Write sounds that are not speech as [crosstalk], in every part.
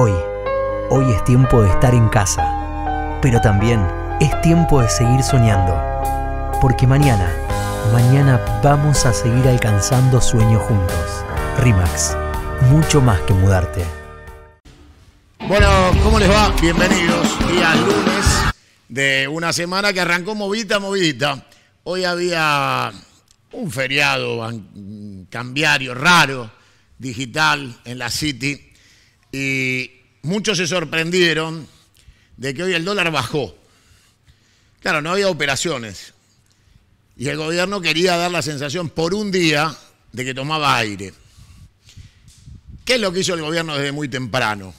Hoy, hoy es tiempo de estar en casa, pero también es tiempo de seguir soñando, porque mañana, mañana vamos a seguir alcanzando sueños juntos. RIMAX, mucho más que mudarte. Bueno, ¿cómo les va? Bienvenidos, día lunes de una semana que arrancó movida, movidita. Hoy había un feriado cambiario raro, digital, en la City y muchos se sorprendieron de que hoy el dólar bajó. Claro, no había operaciones. Y el gobierno quería dar la sensación por un día de que tomaba aire. ¿Qué es lo que hizo el gobierno desde muy temprano?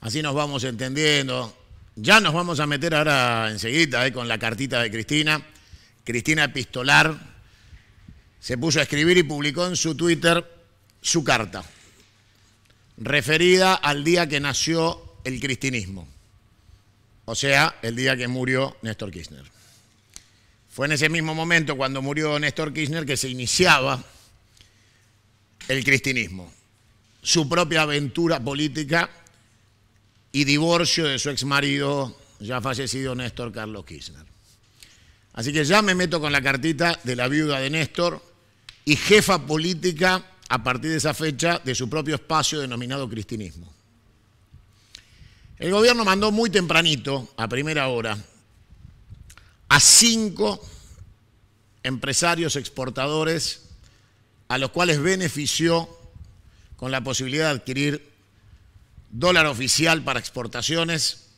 Así nos vamos entendiendo. Ya nos vamos a meter ahora enseguida eh, con la cartita de Cristina. Cristina Pistolar se puso a escribir y publicó en su Twitter su carta referida al día que nació el cristinismo, o sea, el día que murió Néstor Kirchner. Fue en ese mismo momento cuando murió Néstor Kirchner que se iniciaba el cristinismo, su propia aventura política y divorcio de su exmarido ya fallecido Néstor Carlos Kirchner. Así que ya me meto con la cartita de la viuda de Néstor y jefa política a partir de esa fecha de su propio espacio denominado cristinismo. El gobierno mandó muy tempranito, a primera hora, a cinco empresarios exportadores a los cuales benefició con la posibilidad de adquirir dólar oficial para exportaciones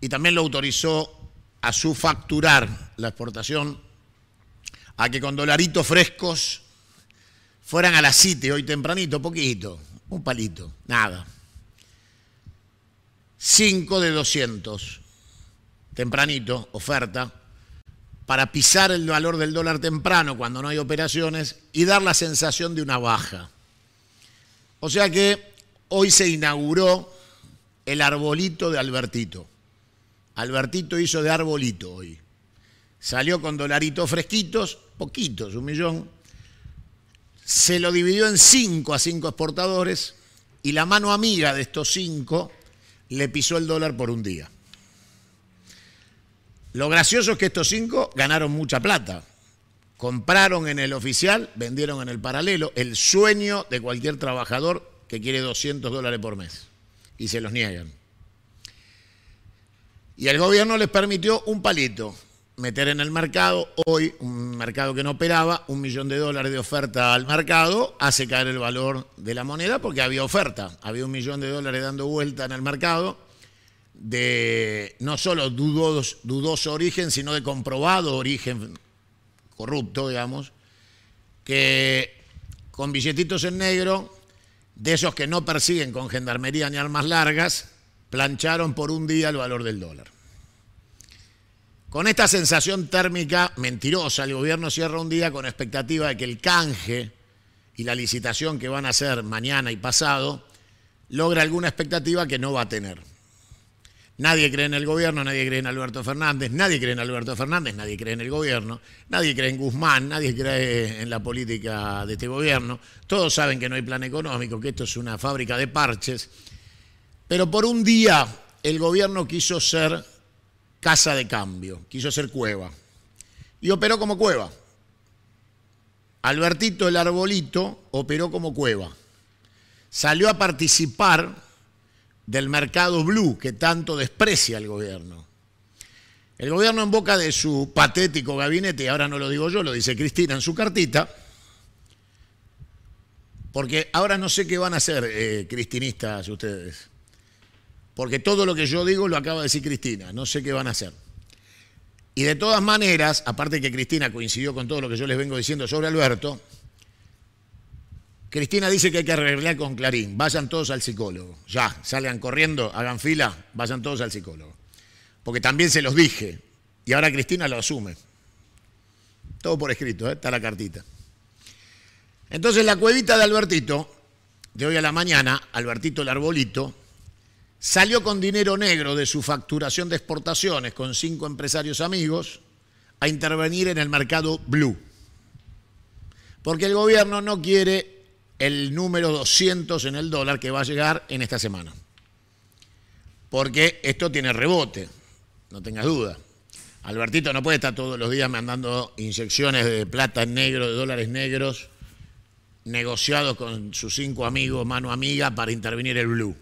y también lo autorizó a su facturar la exportación, a que con dolaritos frescos fueran a la 7 hoy tempranito, poquito, un palito, nada. 5 de 200, tempranito, oferta, para pisar el valor del dólar temprano cuando no hay operaciones y dar la sensación de una baja. O sea que hoy se inauguró el arbolito de Albertito. Albertito hizo de arbolito hoy. Salió con dolaritos fresquitos, poquitos, un millón, se lo dividió en cinco a cinco exportadores y la mano amiga de estos cinco le pisó el dólar por un día. Lo gracioso es que estos cinco ganaron mucha plata. Compraron en el oficial, vendieron en el paralelo, el sueño de cualquier trabajador que quiere 200 dólares por mes. Y se los niegan. Y el gobierno les permitió un palito, meter en el mercado, hoy un mercado que no operaba, un millón de dólares de oferta al mercado hace caer el valor de la moneda porque había oferta, había un millón de dólares dando vuelta en el mercado de no solo dudoso, dudoso origen, sino de comprobado origen corrupto, digamos, que con billetitos en negro, de esos que no persiguen con gendarmería ni armas largas, plancharon por un día el valor del dólar. Con esta sensación térmica mentirosa, el gobierno cierra un día con expectativa de que el canje y la licitación que van a hacer mañana y pasado logre alguna expectativa que no va a tener. Nadie cree en el gobierno, nadie cree en Alberto Fernández, nadie cree en Alberto Fernández, nadie cree en el gobierno, nadie cree en Guzmán, nadie cree en la política de este gobierno. Todos saben que no hay plan económico, que esto es una fábrica de parches. Pero por un día el gobierno quiso ser casa de cambio, quiso ser cueva. Y operó como cueva. Albertito el Arbolito operó como cueva. Salió a participar del mercado blue que tanto desprecia el gobierno. El gobierno en boca de su patético gabinete, y ahora no lo digo yo, lo dice Cristina en su cartita, porque ahora no sé qué van a hacer eh, cristinistas ustedes porque todo lo que yo digo lo acaba de decir Cristina, no sé qué van a hacer. Y de todas maneras, aparte que Cristina coincidió con todo lo que yo les vengo diciendo sobre Alberto, Cristina dice que hay que arreglar con Clarín, vayan todos al psicólogo, ya, salgan corriendo, hagan fila, vayan todos al psicólogo. Porque también se los dije, y ahora Cristina lo asume. Todo por escrito, ¿eh? está la cartita. Entonces la cuevita de Albertito, de hoy a la mañana, Albertito el Arbolito, Salió con dinero negro de su facturación de exportaciones con cinco empresarios amigos a intervenir en el mercado blue. Porque el gobierno no quiere el número 200 en el dólar que va a llegar en esta semana. Porque esto tiene rebote, no tengas duda. Albertito no puede estar todos los días mandando inyecciones de plata en negro, de dólares negros, negociados con sus cinco amigos, mano amiga, para intervenir el blue.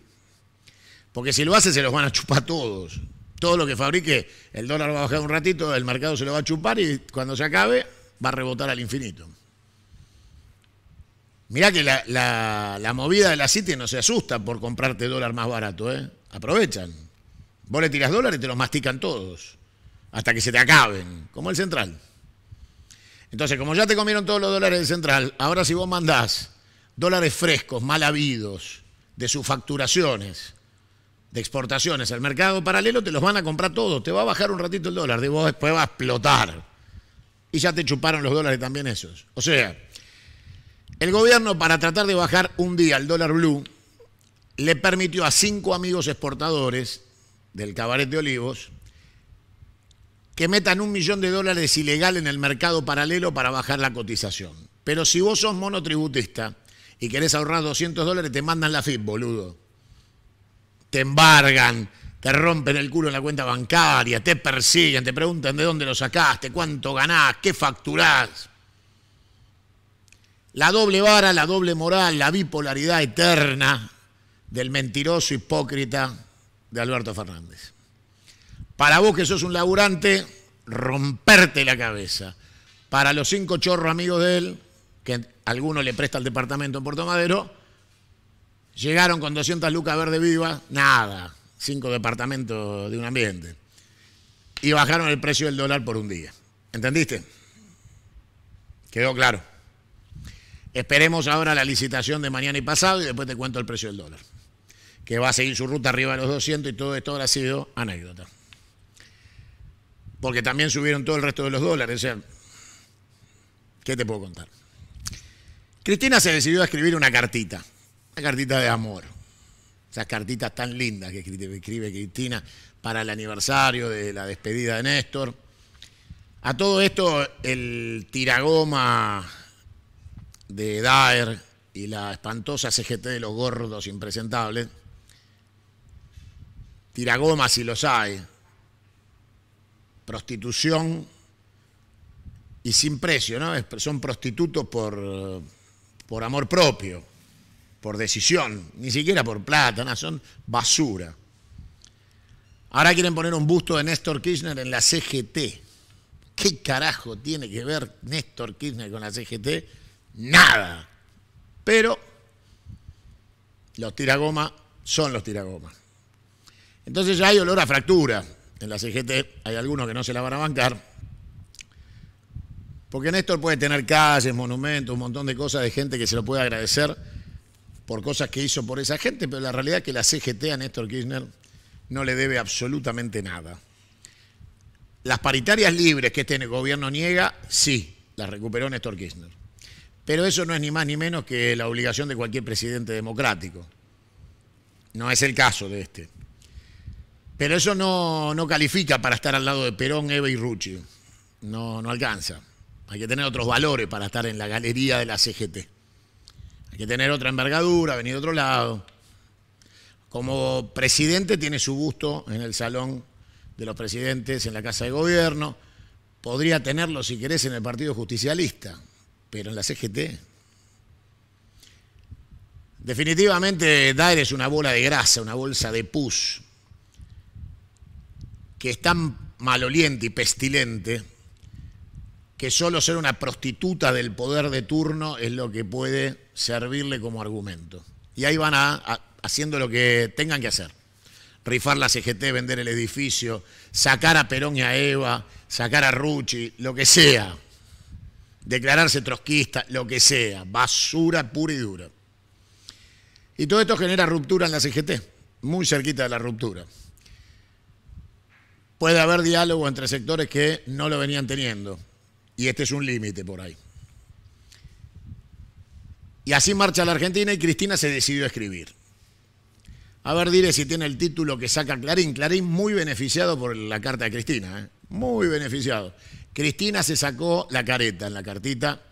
Porque si lo hace, se los van a chupar todos. Todo lo que fabrique, el dólar va a bajar un ratito, el mercado se lo va a chupar y cuando se acabe, va a rebotar al infinito. Mirá que la, movida de la City no se asusta por comprarte dólar más barato, ¿eh? Aprovechan. Vos le tirás dólares y te los mastican todos. Hasta que se te acaben, como el central. Entonces, como ya te comieron todos los dólares del central, ahora si vos mandás dólares frescos, mal habidos, de sus facturaciones, de exportaciones al mercado paralelo, te los van a comprar todos. Te va a bajar un ratito el dólar, de vos después va a explotar. Y ya te chuparon los dólares también esos. O sea, el gobierno para tratar de bajar un día el dólar blue, le permitió a cinco amigos exportadores del cabaret de Olivos que metan un millón de dólares ilegal en el mercado paralelo para bajar la cotización. Pero si vos sos monotributista y querés ahorrar 200 dólares, te mandan la FIP, boludo te embargan, te rompen el culo en la cuenta bancaria, te persiguen, te preguntan de dónde lo sacaste, cuánto ganás, qué facturás. La doble vara, la doble moral, la bipolaridad eterna del mentiroso hipócrita de Alberto Fernández. Para vos que sos un laburante, romperte la cabeza. Para los cinco chorros amigos de él, que alguno le presta al departamento en Puerto Madero, Llegaron con 200 lucas verde viva, nada, cinco departamentos de un ambiente. Y bajaron el precio del dólar por un día. ¿Entendiste? Quedó claro. Esperemos ahora la licitación de mañana y pasado y después te cuento el precio del dólar. Que va a seguir su ruta arriba de los 200 y todo esto ha sido anécdota. Porque también subieron todo el resto de los dólares. ¿qué te puedo contar? Cristina se decidió a escribir una cartita cartita de amor. Esas cartitas tan lindas que escribe Cristina para el aniversario de la despedida de Néstor. A todo esto, el tiragoma de Daer y la espantosa CGT de los gordos impresentables, tiragoma si los hay, prostitución y sin precio, ¿no? Son prostitutos por, por amor propio por decisión, ni siquiera por plata, son basura. Ahora quieren poner un busto de Néstor Kirchner en la CGT. ¿Qué carajo tiene que ver Néstor Kirchner con la CGT? Nada. Pero los tiragomas son los tiragomas. Entonces ya hay olor a fractura. En la CGT hay algunos que no se la van a bancar. Porque Néstor puede tener calles, monumentos, un montón de cosas de gente que se lo puede agradecer por cosas que hizo por esa gente, pero la realidad es que la CGT a Néstor Kirchner no le debe absolutamente nada. Las paritarias libres que este gobierno niega, sí, las recuperó Néstor Kirchner. Pero eso no es ni más ni menos que la obligación de cualquier presidente democrático. No es el caso de este. Pero eso no, no califica para estar al lado de Perón, Eva y Rucci. No, no alcanza. Hay que tener otros valores para estar en la galería de la CGT que tener otra envergadura, venir de otro lado. Como presidente tiene su gusto en el salón de los presidentes, en la Casa de Gobierno. Podría tenerlo, si querés, en el Partido Justicialista, pero en la CGT. Definitivamente, Daer es una bola de grasa, una bolsa de pus, que es tan maloliente y pestilente que solo ser una prostituta del poder de turno es lo que puede servirle como argumento. Y ahí van a, haciendo lo que tengan que hacer. Rifar la CGT, vender el edificio, sacar a Perón y a Eva, sacar a Rucci, lo que sea. Declararse trotskista, lo que sea. Basura pura y dura. Y todo esto genera ruptura en la CGT, muy cerquita de la ruptura. Puede haber diálogo entre sectores que no lo venían teniendo. Y este es un límite por ahí. Y así marcha la Argentina y Cristina se decidió a escribir. A ver, diré si tiene el título que saca Clarín. Clarín muy beneficiado por la carta de Cristina, ¿eh? muy beneficiado. Cristina se sacó la careta en la cartita.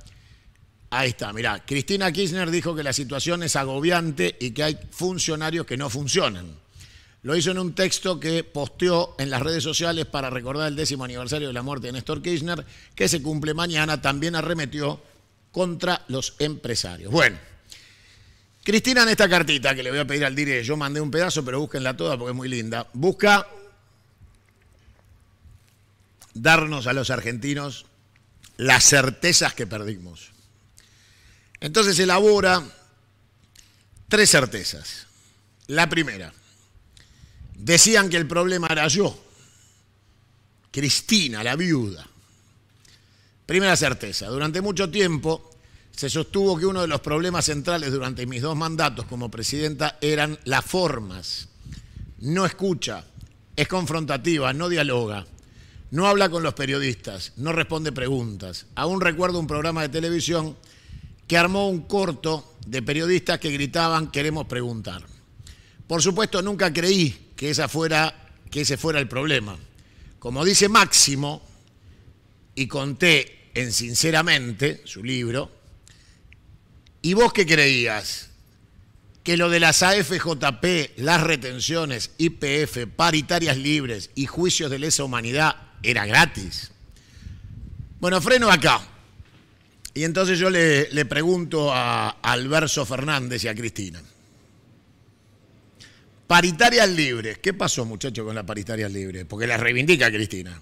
Ahí está, mirá. Cristina Kirchner dijo que la situación es agobiante y que hay funcionarios que no funcionan. Lo hizo en un texto que posteó en las redes sociales para recordar el décimo aniversario de la muerte de Néstor Kirchner, que se cumple mañana, también arremetió contra los empresarios. Bueno, Cristina en esta cartita que le voy a pedir al dire, yo mandé un pedazo, pero búsquenla toda porque es muy linda, busca darnos a los argentinos las certezas que perdimos. Entonces elabora tres certezas. La primera, Decían que el problema era yo. Cristina, la viuda. Primera certeza, durante mucho tiempo se sostuvo que uno de los problemas centrales durante mis dos mandatos como presidenta eran las formas. No escucha, es confrontativa, no dialoga, no habla con los periodistas, no responde preguntas. Aún recuerdo un programa de televisión que armó un corto de periodistas que gritaban queremos preguntar. Por supuesto, nunca creí que, esa fuera, que ese fuera el problema. Como dice Máximo, y conté en Sinceramente, su libro, ¿y vos qué creías? que lo de las AFJP, las retenciones, IPF, paritarias libres y juicios de lesa humanidad era gratis. Bueno, freno acá. Y entonces yo le, pregunto a, a Alberto Fernández y a Cristina. Paritarias libres. ¿Qué pasó, muchachos, con las paritarias libres? Porque las reivindica Cristina.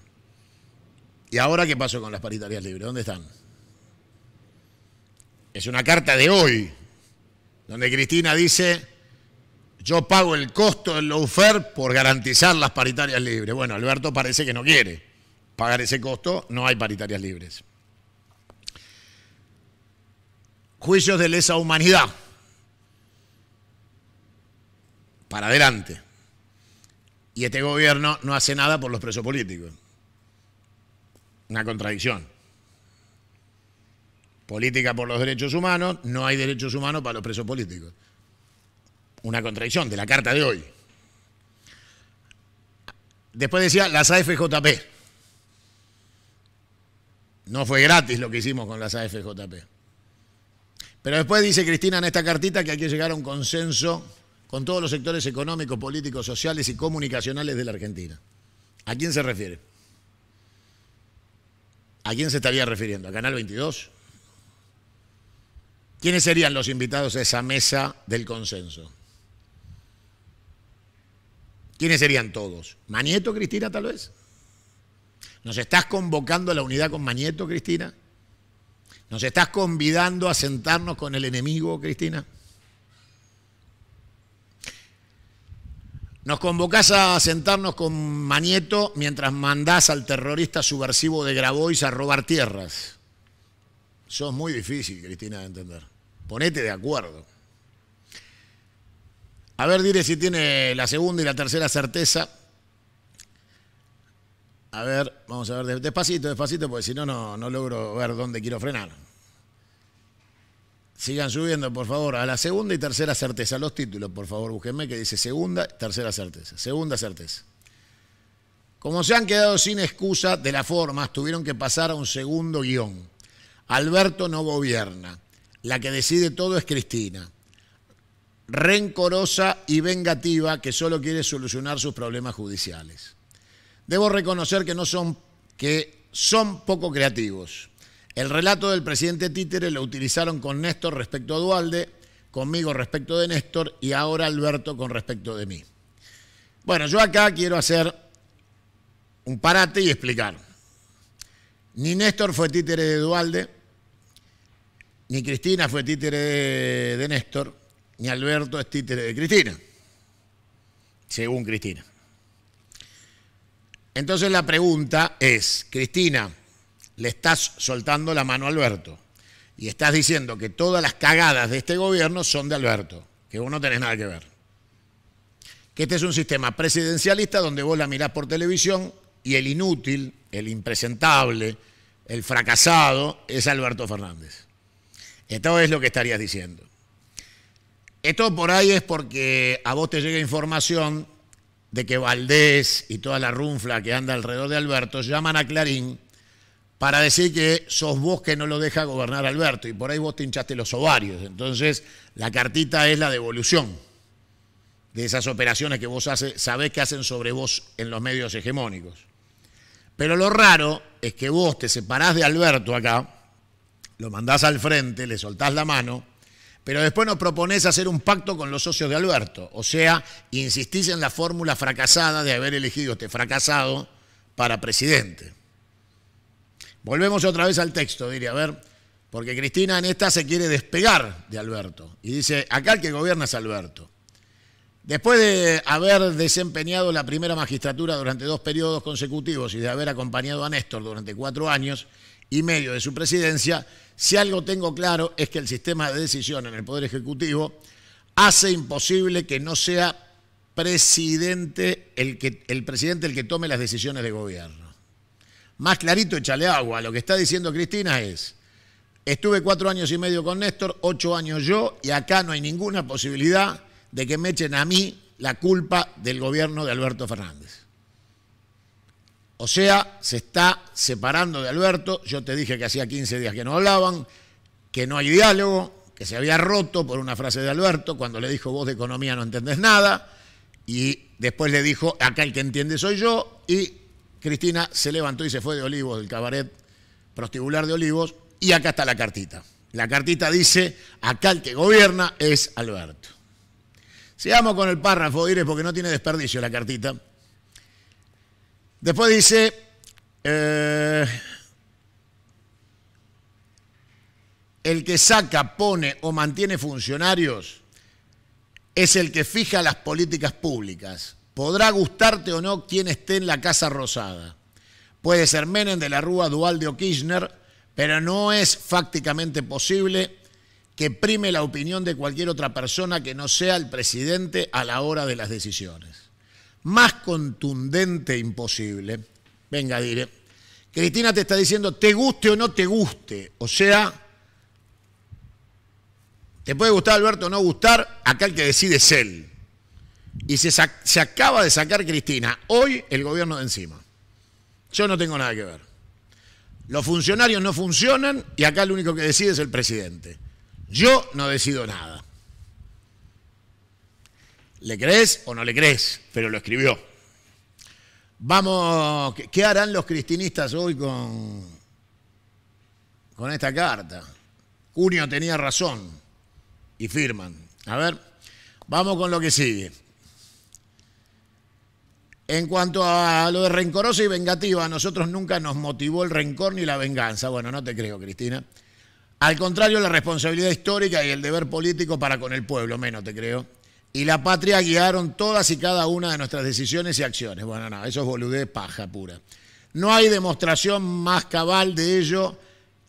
¿Y ahora qué pasó con las paritarias libres? ¿Dónde están? Es una carta de hoy, donde Cristina dice, yo pago el costo del lawfare por garantizar las paritarias libres. Bueno, Alberto parece que no quiere pagar ese costo, no hay paritarias libres. Juicios de lesa humanidad para adelante. Y este gobierno no hace nada por los presos políticos. Una contradicción. Política por los derechos humanos, no hay derechos humanos para los presos políticos. Una contradicción de la carta de hoy. Después decía las AFJP. No fue gratis lo que hicimos con las AFJP. Pero después dice Cristina en esta cartita que hay que llegar a un consenso con todos los sectores económicos, políticos, sociales y comunicacionales de la Argentina. ¿A quién se refiere? ¿A quién se estaría refiriendo? ¿A Canal 22? ¿Quiénes serían los invitados a esa mesa del consenso? ¿Quiénes serían todos? ¿Manieto, Cristina, tal vez? ¿Nos estás convocando a la unidad con Manieto, Cristina? ¿Nos estás convidando a sentarnos con el enemigo, Cristina? Nos convocás a sentarnos con Manieto mientras mandás al terrorista subversivo de Grabois a robar tierras. es muy difícil, Cristina, de entender. Ponete de acuerdo. A ver, diré si tiene la segunda y la tercera certeza. A ver, vamos a ver, despacito, despacito, porque si no, no logro ver dónde quiero frenar. Sigan subiendo, por favor. A la segunda y tercera certeza. Los títulos, por favor, búsquenme que dice segunda, tercera certeza. Segunda certeza. Como se han quedado sin excusa de las formas, tuvieron que pasar a un segundo guión. Alberto no gobierna. La que decide todo es Cristina. Rencorosa y vengativa que solo quiere solucionar sus problemas judiciales. Debo reconocer que no son que son poco creativos. El relato del presidente Títere lo utilizaron con Néstor respecto a Dualde, conmigo respecto de Néstor y ahora Alberto con respecto de mí. Bueno, yo acá quiero hacer un parate y explicar. Ni Néstor fue títere de Dualde, ni Cristina fue títere de, Néstor, ni Alberto es títere de Cristina, según Cristina. Entonces la pregunta es, Cristina, le estás soltando la mano a Alberto y estás diciendo que todas las cagadas de este gobierno son de Alberto, que vos no tenés nada que ver. Que este es un sistema presidencialista donde vos la mirás por televisión y el inútil, el impresentable, el fracasado es Alberto Fernández. Esto es lo que estarías diciendo. Esto por ahí es porque a vos te llega información de que Valdés y toda la runfla que anda alrededor de Alberto llaman a Clarín para decir que sos vos que no lo deja gobernar Alberto y por ahí vos te hinchaste los ovarios. Entonces, la cartita es la devolución de esas operaciones que vos hace, sabés que hacen sobre vos en los medios hegemónicos. Pero lo raro es que vos te separás de Alberto acá, lo mandás al frente, le soltás la mano, pero después nos proponés hacer un pacto con los socios de Alberto. O sea, insistís en la fórmula fracasada de haber elegido este fracasado para presidente. Volvemos otra vez al texto, diría, a ver, porque Cristina en esta se quiere despegar de Alberto y dice, acá el que gobierna es Alberto. Después de haber desempeñado la primera magistratura durante dos periodos consecutivos y de haber acompañado a Néstor durante cuatro años y medio de su presidencia, si algo tengo claro es que el sistema de decisión en el Poder Ejecutivo hace imposible que no sea presidente el, que, el presidente el que tome las decisiones de gobierno. Más clarito, échale agua. Lo que está diciendo Cristina es, estuve cuatro años y medio con Néstor, ocho años yo, y acá no hay ninguna posibilidad de que me echen a mí la culpa del gobierno de Alberto Fernández. O sea, se está separando de Alberto. Yo te dije que hacía 15 días que no hablaban, que no hay diálogo, que se había roto por una frase de Alberto cuando le dijo vos de economía no entendés nada. Y después le dijo, acá el que entiende soy yo. Y Cristina se levantó y se fue de Olivos, del cabaret prostibular de Olivos, y acá está la cartita. La cartita dice, acá el que gobierna es Alberto. Sigamos con el párrafo, diré, porque no tiene desperdicio la cartita. Después dice, eh, el que saca, pone o mantiene funcionarios es el que fija las políticas públicas. Podrá gustarte o no quien esté en la Casa Rosada. Puede ser Menem de la Rúa, Dualde o Kirchner, pero no es fácticamente posible que prime la opinión de cualquier otra persona que no sea el presidente a la hora de las decisiones. Más contundente imposible. Venga, diré. Cristina te está diciendo, te guste o no te guste. O sea, te puede gustar Alberto o no gustar, acá el que decide es él y se, acaba de sacar Cristina, hoy el gobierno de encima. Yo no tengo nada que ver. Los funcionarios no funcionan y acá lo único que decide es el presidente. Yo no decido nada. ¿Le crees o no le crees? Pero lo escribió. Vamos, ¿qué harán los cristinistas hoy con, con esta carta? Junio tenía razón y firman. A ver, vamos con lo que sigue. En cuanto a lo de rencorosa y vengativa, a nosotros nunca nos motivó el rencor ni la venganza. Bueno, no te creo, Cristina. Al contrario, la responsabilidad histórica y el deber político para con el pueblo, menos te creo. Y la patria guiaron todas y cada una de nuestras decisiones y acciones. Bueno, no, eso es boludez paja pura. No hay demostración más cabal de ello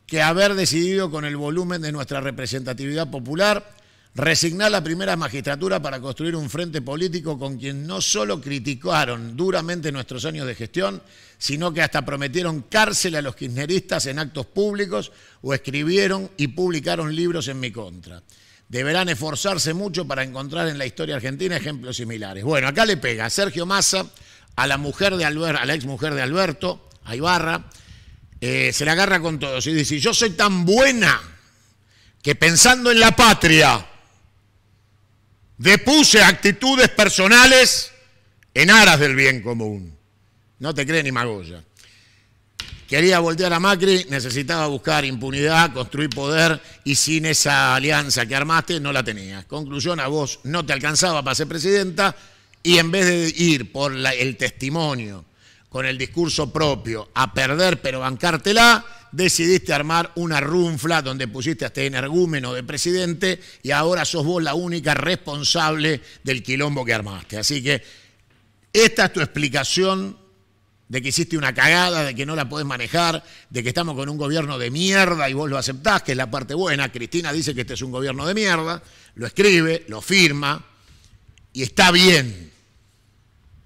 que haber decidido con el volumen de nuestra representatividad popular resignar la primera magistratura para construir un frente político con quien no solo criticaron duramente nuestros años de gestión, sino que hasta prometieron cárcel a los kirchneristas en actos públicos o escribieron y publicaron libros en mi contra. Deberán esforzarse mucho para encontrar en la historia argentina ejemplos similares. Bueno, acá le pega a Sergio Massa, a la mujer de a la ex mujer de Alberto, a Ibarra, eh, se la agarra con todos y dice, yo soy tan buena que pensando en la patria, Depuse actitudes personales en aras del bien común. No te cree ni Magoya. Quería voltear a Macri, necesitaba buscar impunidad, construir poder y sin esa alianza que armaste no la tenías. Conclusión, a vos no te alcanzaba para ser presidenta y en vez de ir por el testimonio con el discurso propio a perder pero bancártela, decidiste armar una runfla donde pusiste a este energúmeno de presidente y ahora sos vos la única responsable del quilombo que armaste. Así que esta es tu explicación de que hiciste una cagada, de que no la podés manejar, de que estamos con un gobierno de mierda y vos lo aceptás, que es la parte buena. Cristina dice que este es un gobierno de mierda, lo escribe, lo firma y está bien.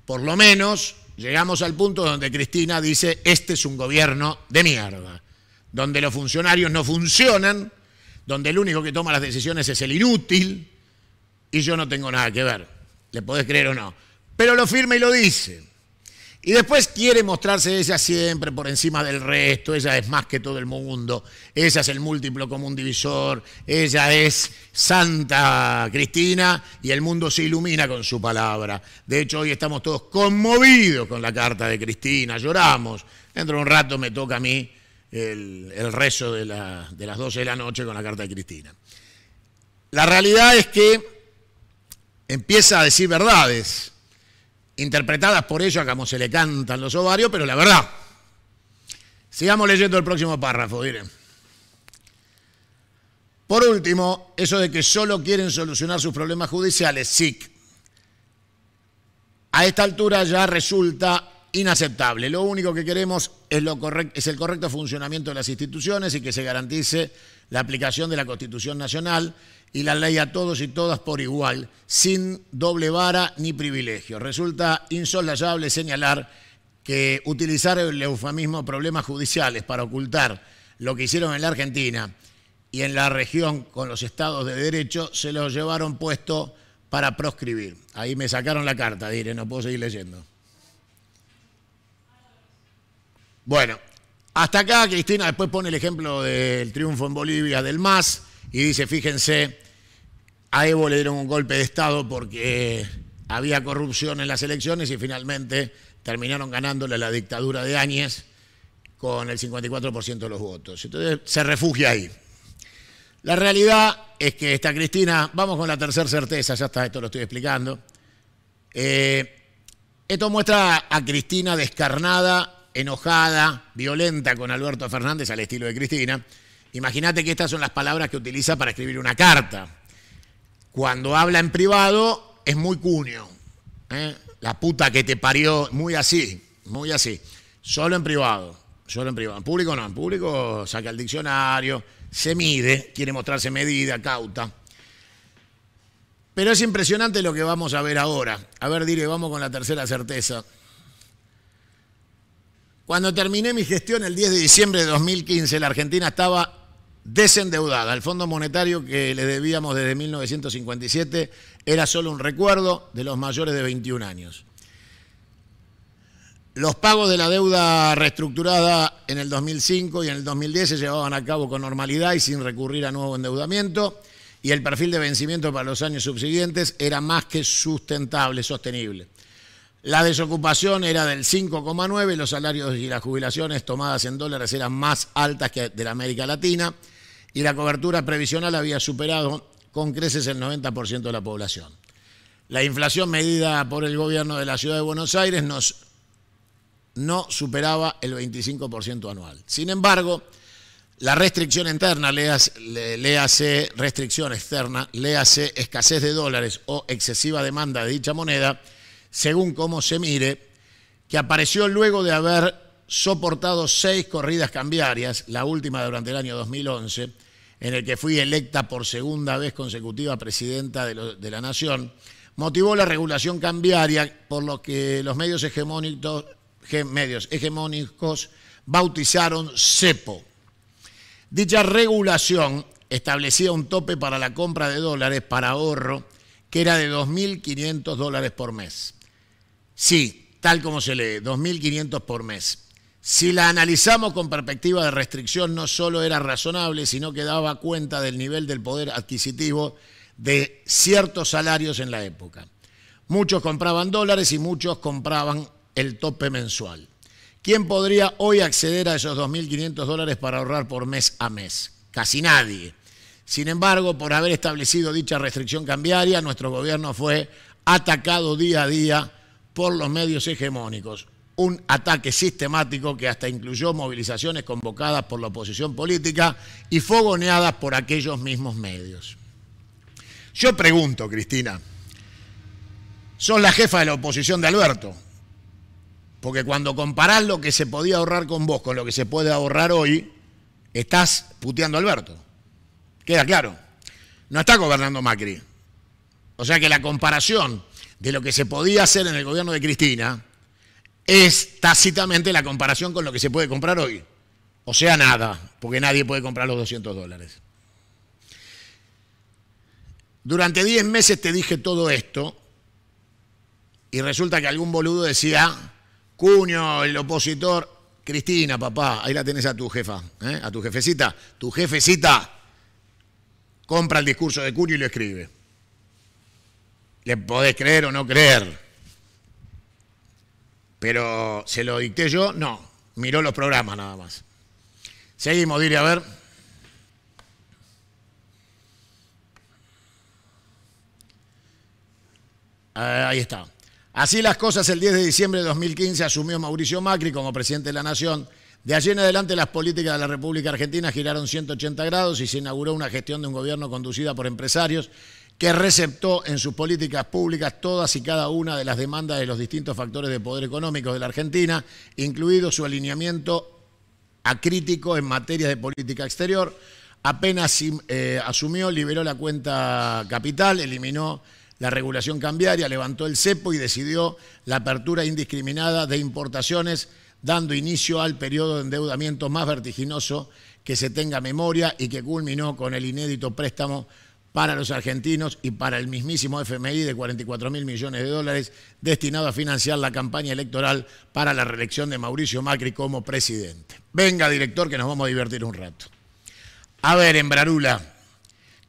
Por lo menos llegamos al punto donde Cristina dice, este es un gobierno de mierda, donde los funcionarios no funcionan, donde el único que toma las decisiones es el inútil, y yo no tengo nada que ver, le podés creer o no. Pero lo firma y lo dice. Y después quiere mostrarse ella siempre por encima del resto, ella es más que todo el mundo, ella es el múltiplo común divisor, ella es Santa Cristina y el mundo se ilumina con su palabra. De hecho, hoy estamos todos conmovidos con la carta de Cristina, lloramos. Dentro de un rato me toca a mí el, rezo de, de las 12 de la noche con la carta de Cristina. La realidad es que empieza a decir verdades interpretadas por ella como se le cantan los ovarios, pero la verdad. Sigamos leyendo el próximo párrafo, diré Por último, eso de que solo quieren solucionar sus problemas judiciales, sí A esta altura ya resulta inaceptable. Lo único que queremos es, lo es el correcto funcionamiento de las instituciones y que se garantice la aplicación de la Constitución Nacional y la ley a todos y todas por igual, sin doble vara ni privilegio. Resulta insolayable señalar que utilizar el eufemismo problemas judiciales para ocultar lo que hicieron en la Argentina y en la región con los estados de derecho se los llevaron puesto para proscribir. Ahí me sacaron la carta, diré, no puedo seguir leyendo. Bueno, hasta acá Cristina después pone el ejemplo del triunfo en Bolivia del MAS y dice, fíjense, a Evo le dieron un golpe de Estado porque había corrupción en las elecciones y finalmente terminaron ganándole la dictadura de Áñez con el 54% de los votos. Entonces se refugia ahí. La realidad es que esta Cristina, vamos con la tercera certeza, ya está, esto lo estoy explicando. Eh, esto muestra a Cristina descarnada enojada, violenta con Alberto Fernández al estilo de Cristina. Imagínate que estas son las palabras que utiliza para escribir una carta. Cuando habla en privado es muy cuño. ¿eh? La puta que te parió, muy así, muy así. Solo en privado, solo en privado. En público no, en público saca el diccionario, se mide, quiere mostrarse medida, cauta. Pero es impresionante lo que vamos a ver ahora. A ver, diré, vamos con la tercera certeza. Cuando terminé mi gestión el 10 de diciembre de 2015, la Argentina estaba desendeudada. El Fondo Monetario que le debíamos desde 1957 era solo un recuerdo de los mayores de 21 años. Los pagos de la deuda reestructurada en el 2005 y en el 2010 se llevaban a cabo con normalidad y sin recurrir a nuevo endeudamiento y el perfil de vencimiento para los años subsiguientes era más que sustentable, sostenible. La desocupación era del 5,9, los salarios y las jubilaciones tomadas en dólares eran más altas que de la América Latina y la cobertura previsional había superado con creces el 90% de la población. La inflación medida por el gobierno de la ciudad de Buenos Aires nos, no superaba el 25% anual. Sin embargo, la restricción interna, léase restricción externa, léase escasez de dólares o excesiva demanda de dicha moneda, según cómo se mire, que apareció luego de haber soportado seis corridas cambiarias, la última durante el año 2011, en el que fui electa por segunda vez consecutiva presidenta de, la Nación, motivó la regulación cambiaria por lo que los medios hegemónicos, medios hegemónicos bautizaron CEPO. Dicha regulación establecía un tope para la compra de dólares para ahorro que era de 2.500 dólares por mes. Sí, tal como se lee, 2.500 por mes. Si la analizamos con perspectiva de restricción, no solo era razonable, sino que daba cuenta del nivel del poder adquisitivo de ciertos salarios en la época. Muchos compraban dólares y muchos compraban el tope mensual. ¿Quién podría hoy acceder a esos 2.500 dólares para ahorrar por mes a mes? Casi nadie. Sin embargo, por haber establecido dicha restricción cambiaria, nuestro gobierno fue atacado día a día por los medios hegemónicos. Un ataque sistemático que hasta incluyó movilizaciones convocadas por la oposición política y fogoneadas por aquellos mismos medios. Yo pregunto, Cristina, ¿son la jefa de la oposición de Alberto, porque cuando comparás lo que se podía ahorrar con vos con lo que se puede ahorrar hoy, estás puteando a Alberto. Queda claro. No está gobernando Macri. O sea que la comparación de lo que se podía hacer en el gobierno de Cristina es tácitamente la comparación con lo que se puede comprar hoy. O sea, nada, porque nadie puede comprar los 200 dólares. Durante 10 meses te dije todo esto y resulta que algún boludo decía, Cuño, el opositor, Cristina, papá, ahí la tenés a tu jefa, ¿eh? a tu jefecita, tu jefecita compra el discurso de Cuño y lo escribe. Le podés creer o no creer. Pero se lo dicté yo, no. Miró los programas nada más. Seguimos, diré, a ver. Eh, ahí está. Así las cosas, el 10 de diciembre de 2015 asumió Mauricio Macri como presidente de la Nación. De allí en adelante las políticas de la República Argentina giraron 180 grados y se inauguró una gestión de un gobierno conducida por empresarios que receptó en sus políticas públicas todas y cada una de las demandas de los distintos factores de poder económico de la Argentina, incluido su alineamiento acrítico en materia de política exterior. Apenas eh, asumió, liberó la cuenta capital, eliminó la regulación cambiaria, levantó el cepo y decidió la apertura indiscriminada de importaciones, dando inicio al periodo de endeudamiento más vertiginoso que se tenga memoria y que culminó con el inédito préstamo para los argentinos y para el mismísimo FMI de 44 mil millones de dólares destinado a financiar la campaña electoral para la reelección de Mauricio Macri como presidente. Venga, director, que nos vamos a divertir un rato. A ver, Embrarula,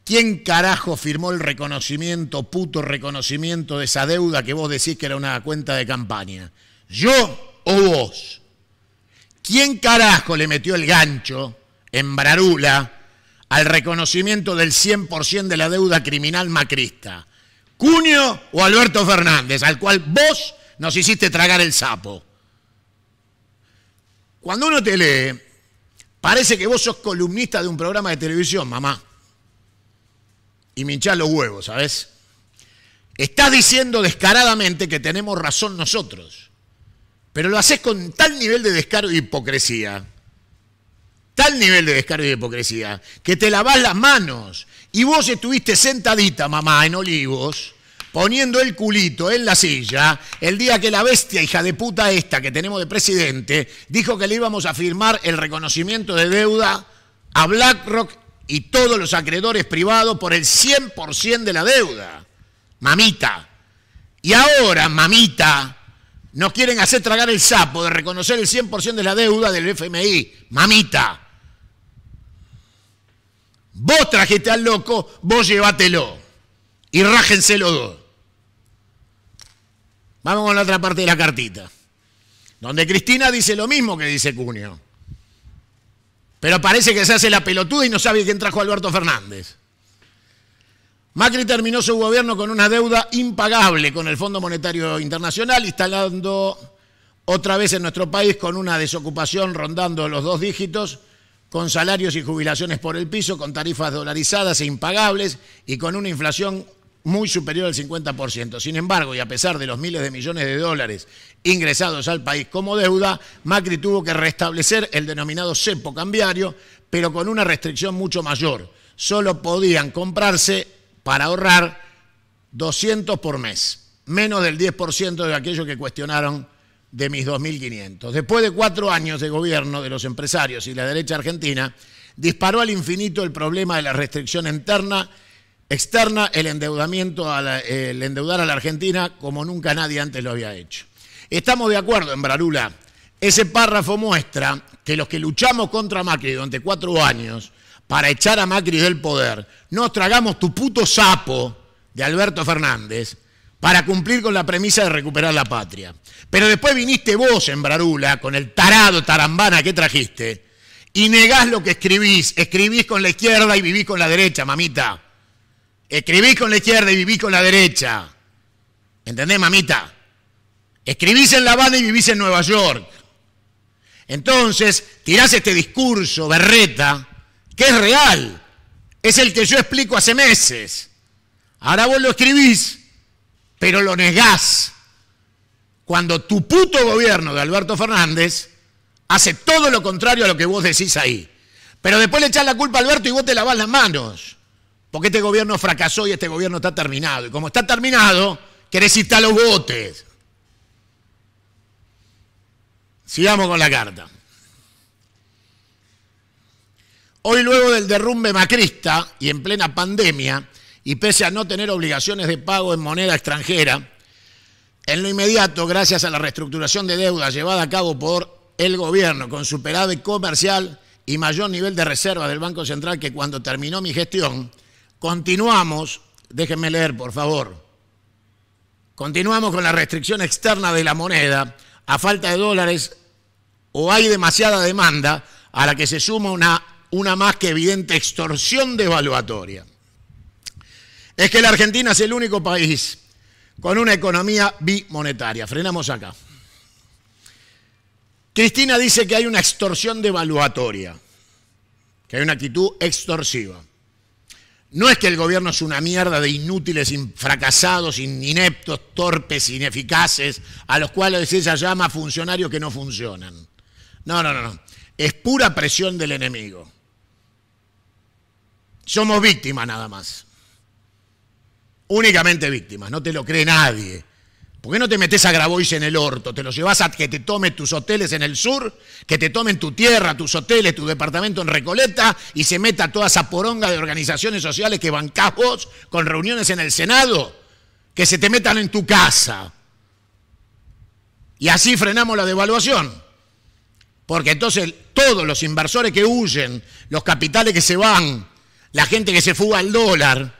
¿quién carajo firmó el reconocimiento, puto reconocimiento de esa deuda que vos decís que era una cuenta de campaña? ¿Yo o vos? ¿Quién carajo le metió el gancho, en Embrarula? al reconocimiento del 100% de la deuda criminal macrista? ¿Cunio o Alberto Fernández, al cual vos nos hiciste tragar el sapo? Cuando uno te lee, parece que vos sos columnista de un programa de televisión, mamá. Y me hinchás los huevos, ¿sabes? Estás diciendo descaradamente que tenemos razón nosotros. Pero lo haces con tal nivel de descaro y e hipocresía tal nivel de descaro y de hipocresía que te lavas las manos y vos estuviste sentadita, mamá, en Olivos, poniendo el culito en la silla el día que la bestia hija de puta esta que tenemos de presidente dijo que le íbamos a firmar el reconocimiento de deuda a BlackRock y todos los acreedores privados por el 100% de la deuda. Mamita. Y ahora, mamita, nos quieren hacer tragar el sapo de reconocer el 100% de la deuda del FMI. Mamita. Vos trajiste al loco, vos llévatelo. Y rájense dos. Vamos con la otra parte de la cartita. Donde Cristina dice lo mismo que dice Cunio. Pero parece que se hace la pelotuda y no sabe quién trajo a Alberto Fernández. Macri terminó su gobierno con una deuda impagable con el Fondo Monetario Internacional, instalando otra vez en nuestro país con una desocupación rondando los dos dígitos con salarios y jubilaciones por el piso, con tarifas dolarizadas e impagables y con una inflación muy superior al 50%. Sin embargo, y a pesar de los miles de millones de dólares ingresados al país como deuda, Macri tuvo que restablecer el denominado cepo cambiario, pero con una restricción mucho mayor. Solo podían comprarse para ahorrar 200 por mes, menos del 10% de aquello que cuestionaron de mis 2.500. Después de cuatro años de gobierno de los empresarios y la derecha argentina, disparó al infinito el problema de la restricción interna, externa, el endeudamiento, a el endeudar a la Argentina como nunca nadie antes lo había hecho. Estamos de acuerdo en Ese párrafo muestra que los que luchamos contra Macri durante cuatro años para echar a Macri del poder, no tragamos tu puto sapo de Alberto Fernández, para cumplir con la premisa de recuperar la patria. Pero después viniste vos en Brarula con el tarado tarambana que trajiste y negás lo que escribís. Escribís con la izquierda y vivís con la derecha, mamita. Escribís con la izquierda y vivís con la derecha. ¿Entendés, mamita? Escribís en La Habana y vivís en Nueva York. Entonces, tirás este discurso, berreta, que es real. Es el que yo explico hace meses. Ahora vos lo escribís pero lo negás cuando tu puto gobierno de Alberto Fernández hace todo lo contrario a lo que vos decís ahí. Pero después le echás la culpa a Alberto y vos te lavas las manos. Porque este gobierno fracasó y este gobierno está terminado. Y como está terminado, querés irte a los botes. Sigamos con la carta. Hoy, luego del derrumbe macrista y en plena pandemia, y pese a no tener obligaciones de pago en moneda extranjera, en lo inmediato, gracias a la reestructuración de deuda llevada a cabo por el gobierno con superávit comercial y mayor nivel de reserva del Banco Central que cuando terminó mi gestión, continuamos, déjenme leer por favor, continuamos con la restricción externa de la moneda a falta de dólares o hay demasiada demanda a la que se suma una, una más que evidente extorsión devaluatoria es que la Argentina es el único país con una economía bimonetaria. Frenamos acá. Cristina dice que hay una extorsión devaluatoria, que hay una actitud extorsiva. No es que el gobierno es una mierda de inútiles, fracasados, ineptos, torpes, ineficaces, a los cuales ella llama funcionarios que no funcionan. No, no, no, no. Es pura presión del enemigo. Somos víctimas nada más únicamente víctimas, no te lo cree nadie. ¿Por qué no te metes a Grabois en el orto? Te lo llevas a que te tomen tus hoteles en el sur, que te tomen tu tierra, tus hoteles, tu departamento en Recoleta y se meta toda esa poronga de organizaciones sociales que bancás vos con reuniones en el Senado, que se te metan en tu casa. Y así frenamos la devaluación. Porque entonces todos los inversores que huyen, los capitales que se van, la gente que se fuga al dólar,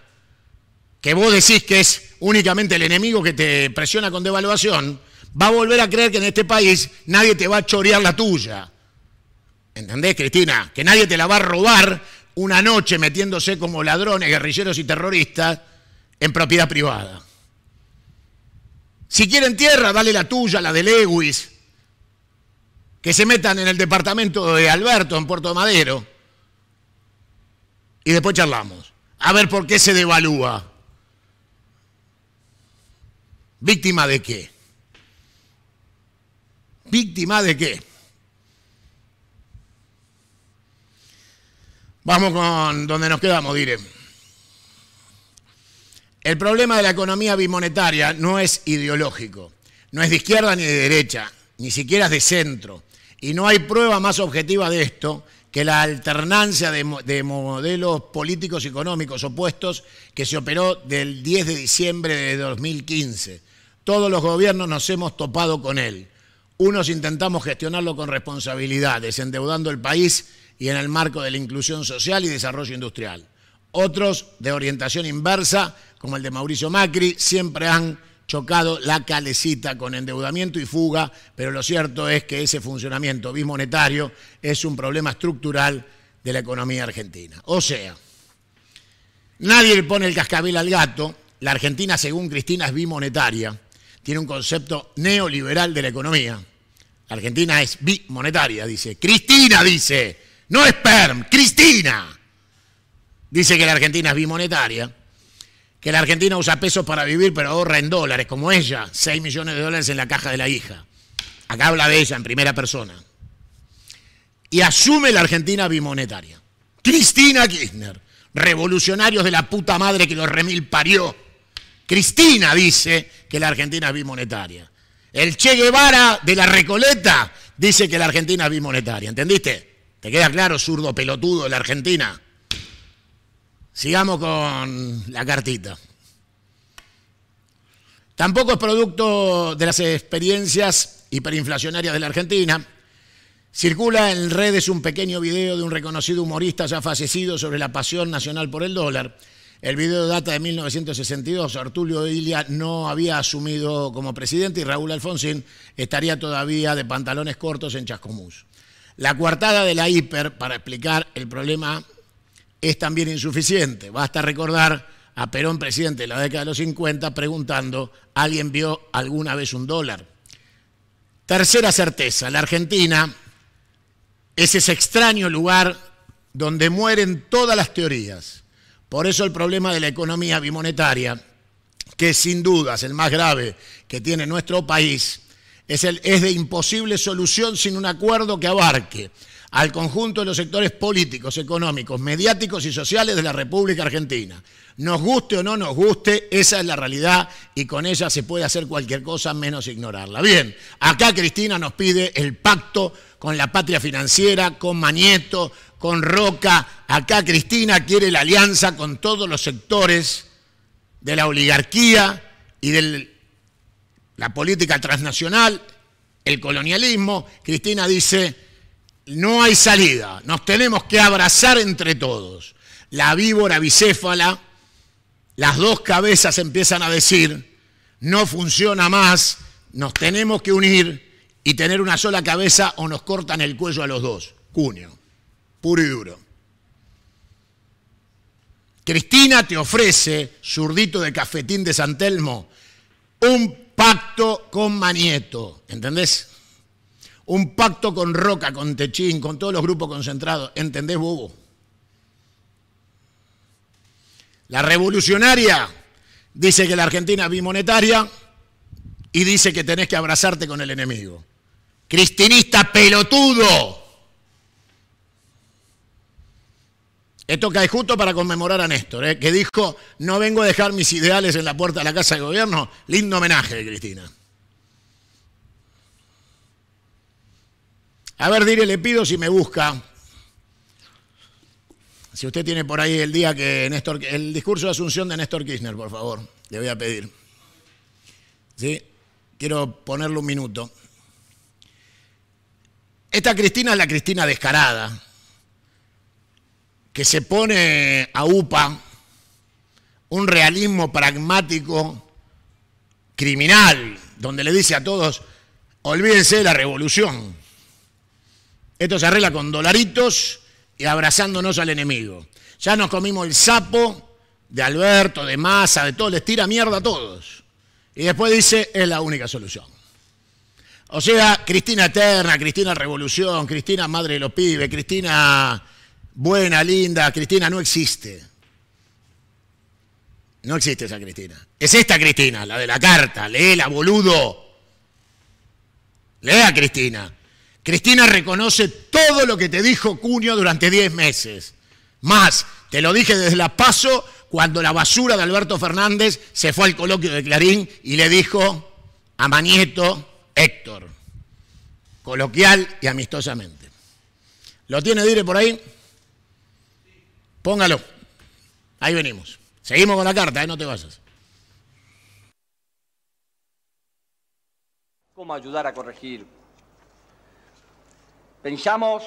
que vos decís que es únicamente el enemigo que te presiona con devaluación, va a volver a creer que en este país nadie te va a chorear la tuya. ¿Entendés, Cristina? Que nadie te la va a robar una noche metiéndose como ladrones, guerrilleros y terroristas en propiedad privada. Si quieren tierra, dale la tuya, la de Lewis. Que se metan en el departamento de Alberto, en Puerto Madero. Y después charlamos. A ver por qué se devalúa. ¿Víctima de qué? ¿Víctima de qué? Vamos con donde nos quedamos, diré. El problema de la economía bimonetaria no es ideológico, no es de izquierda ni de derecha, ni siquiera es de centro. Y no hay prueba más objetiva de esto que la alternancia de, modelos políticos y económicos opuestos que se operó del 10 de diciembre de 2015 todos los gobiernos nos hemos topado con él. Unos intentamos gestionarlo con responsabilidad, desendeudando el país y en el marco de la inclusión social y desarrollo industrial. Otros, de orientación inversa, como el de Mauricio Macri, siempre han chocado la calecita con endeudamiento y fuga, pero lo cierto es que ese funcionamiento bimonetario es un problema estructural de la economía argentina. O sea, nadie le pone el cascabel al gato, la Argentina según Cristina es bimonetaria, tiene un concepto neoliberal de la economía. Argentina es bimonetaria, dice. Cristina dice, no es PERM, Cristina. Dice que la Argentina es bimonetaria, que la Argentina usa pesos para vivir pero ahorra en dólares, como ella, 6 millones de dólares en la caja de la hija. Acá habla de ella en primera persona. Y asume la Argentina bimonetaria. Cristina Kirchner, revolucionarios de la puta madre que los remil parió. Cristina dice que la Argentina es bimonetaria. El Che Guevara de la Recoleta dice que la Argentina es bimonetaria. ¿Entendiste? ¿Te queda claro, zurdo pelotudo de la Argentina? Sigamos con la cartita. Tampoco es producto de las experiencias hiperinflacionarias de la Argentina. Circula en redes un pequeño video de un reconocido humorista ya fallecido sobre la pasión nacional por el dólar el video data de 1962. Artulio Ilia no había asumido como presidente y Raúl Alfonsín estaría todavía de pantalones cortos en Chascomús. La coartada de la hiper, para explicar el problema, es también insuficiente. Basta recordar a Perón, presidente de la década de los 50, preguntando, ¿alguien vio alguna vez un dólar? Tercera certeza, la Argentina es ese extraño lugar donde mueren todas las teorías por eso el problema de la economía bimonetaria, que sin dudas el más grave que tiene nuestro país, es, es de imposible solución sin un acuerdo que abarque al conjunto de los sectores políticos, económicos, mediáticos y sociales de la República Argentina. Nos guste o no nos guste, esa es la realidad y con ella se puede hacer cualquier cosa menos ignorarla. Bien, acá Cristina nos pide el pacto con la patria financiera, con Mañeto, con Roca. Acá Cristina quiere la alianza con todos los sectores de la oligarquía y de la política transnacional, el colonialismo. Cristina dice, no hay salida, nos tenemos que abrazar entre todos. La víbora bicéfala, las dos cabezas empiezan a decir, no funciona más, nos tenemos que unir y tener una sola cabeza o nos cortan el cuello a los dos. Cunio puro y duro. Cristina te ofrece, zurdito de cafetín de San Telmo, un pacto con Manieto, ¿entendés? Un pacto con Roca, con Techín, con todos los grupos concentrados, ¿entendés, bobo? La revolucionaria dice que la Argentina es bimonetaria y dice que tenés que abrazarte con el enemigo. Cristinista pelotudo. Esto cae justo para conmemorar a Néstor, ¿eh? que dijo, no vengo a dejar mis ideales en la puerta de la Casa de Gobierno. Lindo homenaje Cristina. A ver, diré le pido si me busca. Si usted tiene por ahí el día que Néstor, el discurso de asunción de Néstor Kirchner, por favor, le voy a pedir. ¿Sí? Quiero ponerle un minuto. Esta Cristina es la Cristina descarada que se pone a UPA un realismo pragmático criminal, donde le dice a todos, olvídense de la revolución. Esto se arregla con dolaritos y abrazándonos al enemigo. Ya nos comimos el sapo de Alberto, de Massa, de todo les tira mierda a todos. Y después dice, es la única solución. O sea, Cristina Eterna, Cristina Revolución, Cristina Madre de los Pibes, Cristina buena, linda, Cristina no existe. No existe esa Cristina. Es esta Cristina, la de la carta. Léela, boludo. Lea, Cristina. Cristina reconoce todo lo que te dijo Cunio durante 10 meses. Más, te lo dije desde la paso cuando la basura de Alberto Fernández se fue al coloquio de Clarín y le dijo a Manieto Héctor, coloquial y amistosamente. ¿Lo tiene Dire por ahí? Póngalo. Ahí venimos. Seguimos con la carta, no te vayas. ¿Cómo ayudar a corregir? Pensamos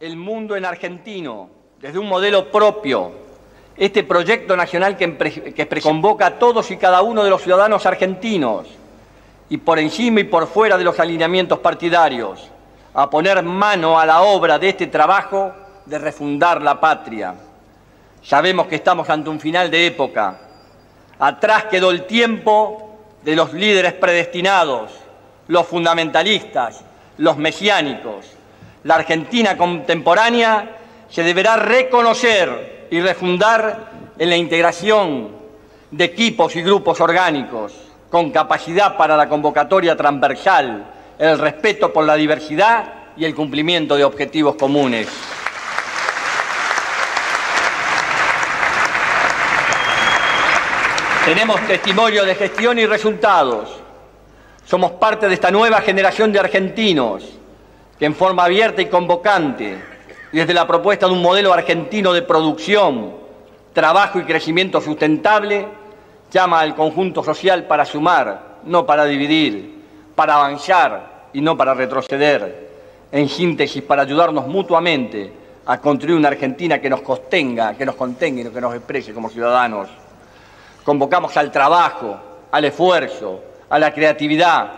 el mundo en argentino, desde un modelo propio. Este proyecto nacional que, que a todos y cada uno de los ciudadanos argentinos, y por encima y por fuera de los alineamientos partidarios, a poner mano a la obra de este trabajo de refundar la patria. Sabemos que estamos ante un final de época. Atrás quedó el tiempo de los líderes predestinados, los fundamentalistas, los mesiánicos. La Argentina contemporánea se deberá reconocer y refundar en la integración de equipos y grupos orgánicos, con capacidad para la convocatoria transversal, el respeto por la diversidad y el cumplimiento de objetivos comunes. Tenemos testimonio de gestión y resultados. Somos parte de esta nueva generación de argentinos que en forma abierta y convocante, y desde la propuesta de un modelo argentino de producción, trabajo y crecimiento sustentable, llama al conjunto social para sumar, no para dividir, para avanzar y no para retroceder, en síntesis, para ayudarnos mutuamente a construir una Argentina que nos contenga, que nos contenga y que nos exprese como ciudadanos convocamos al trabajo, al esfuerzo, a la creatividad,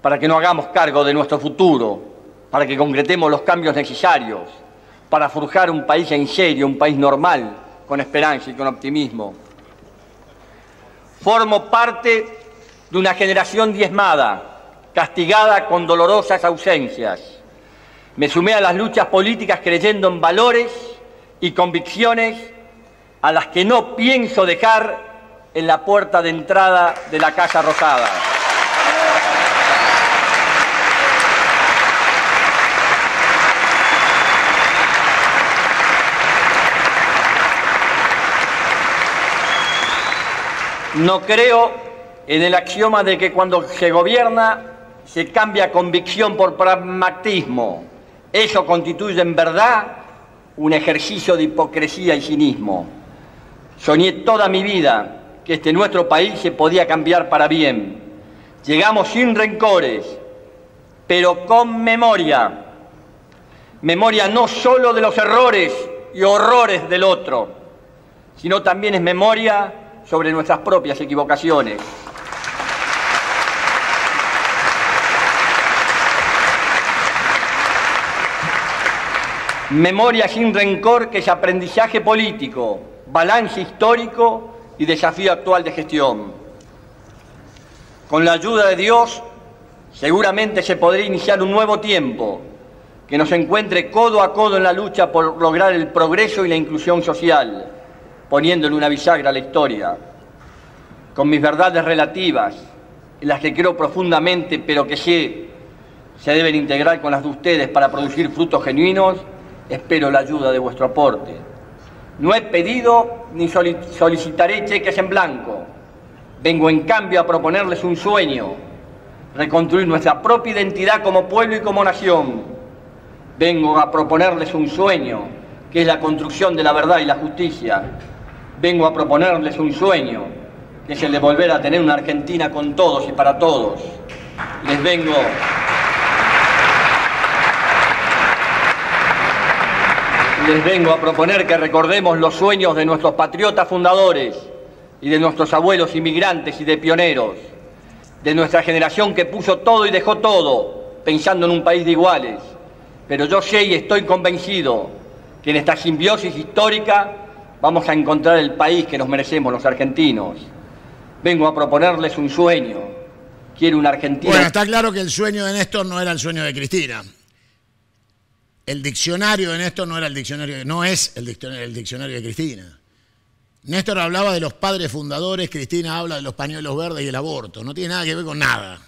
para que no hagamos cargo de nuestro futuro, para que concretemos los cambios necesarios, para forjar un país en serio, un país normal, con esperanza y con optimismo. Formo parte de una generación diezmada, castigada con dolorosas ausencias. Me sumé a las luchas políticas creyendo en valores y convicciones a las que no pienso dejar en la puerta de entrada de la Casa Rosada. No creo en el axioma de que cuando se gobierna se cambia convicción por pragmatismo. Eso constituye en verdad un ejercicio de hipocresía y cinismo. Soñé toda mi vida que este nuestro país se podía cambiar para bien. Llegamos sin rencores, pero con memoria. Memoria no solo de los errores y horrores del otro, sino también es memoria sobre nuestras propias equivocaciones. Memoria sin rencor que es aprendizaje político, balance histórico y desafío actual de gestión. Con la ayuda de Dios, seguramente se podrá iniciar un nuevo tiempo que nos encuentre codo a codo en la lucha por lograr el progreso y la inclusión social, poniendo en una bisagra la historia. Con mis verdades relativas, en las que creo profundamente, pero que sé se deben integrar con las de ustedes para producir frutos genuinos, espero la ayuda de vuestro aporte. No he pedido ni solicitaré cheques en blanco. Vengo en cambio a proponerles un sueño, reconstruir nuestra propia identidad como pueblo y como nación. Vengo a proponerles un sueño, que es la construcción de la verdad y la justicia. Vengo a proponerles un sueño, que es el de volver a tener una Argentina con todos y para todos. Les vengo Les vengo a proponer que recordemos los sueños de nuestros patriotas fundadores y de nuestros abuelos inmigrantes y de pioneros, de nuestra generación que puso todo y dejó todo, pensando en un país de iguales. Pero yo sé y estoy convencido que en esta simbiosis histórica vamos a encontrar el país que nos merecemos los argentinos. Vengo a proponerles un sueño. Quiero una Argentina. Bueno, está claro que el sueño de Néstor no era el sueño de Cristina. El diccionario de Néstor no era el diccionario, no es el diccionario, el diccionario de Cristina. Néstor hablaba de los padres fundadores, Cristina habla de los pañuelos verdes y el aborto. No tiene nada que ver con nada.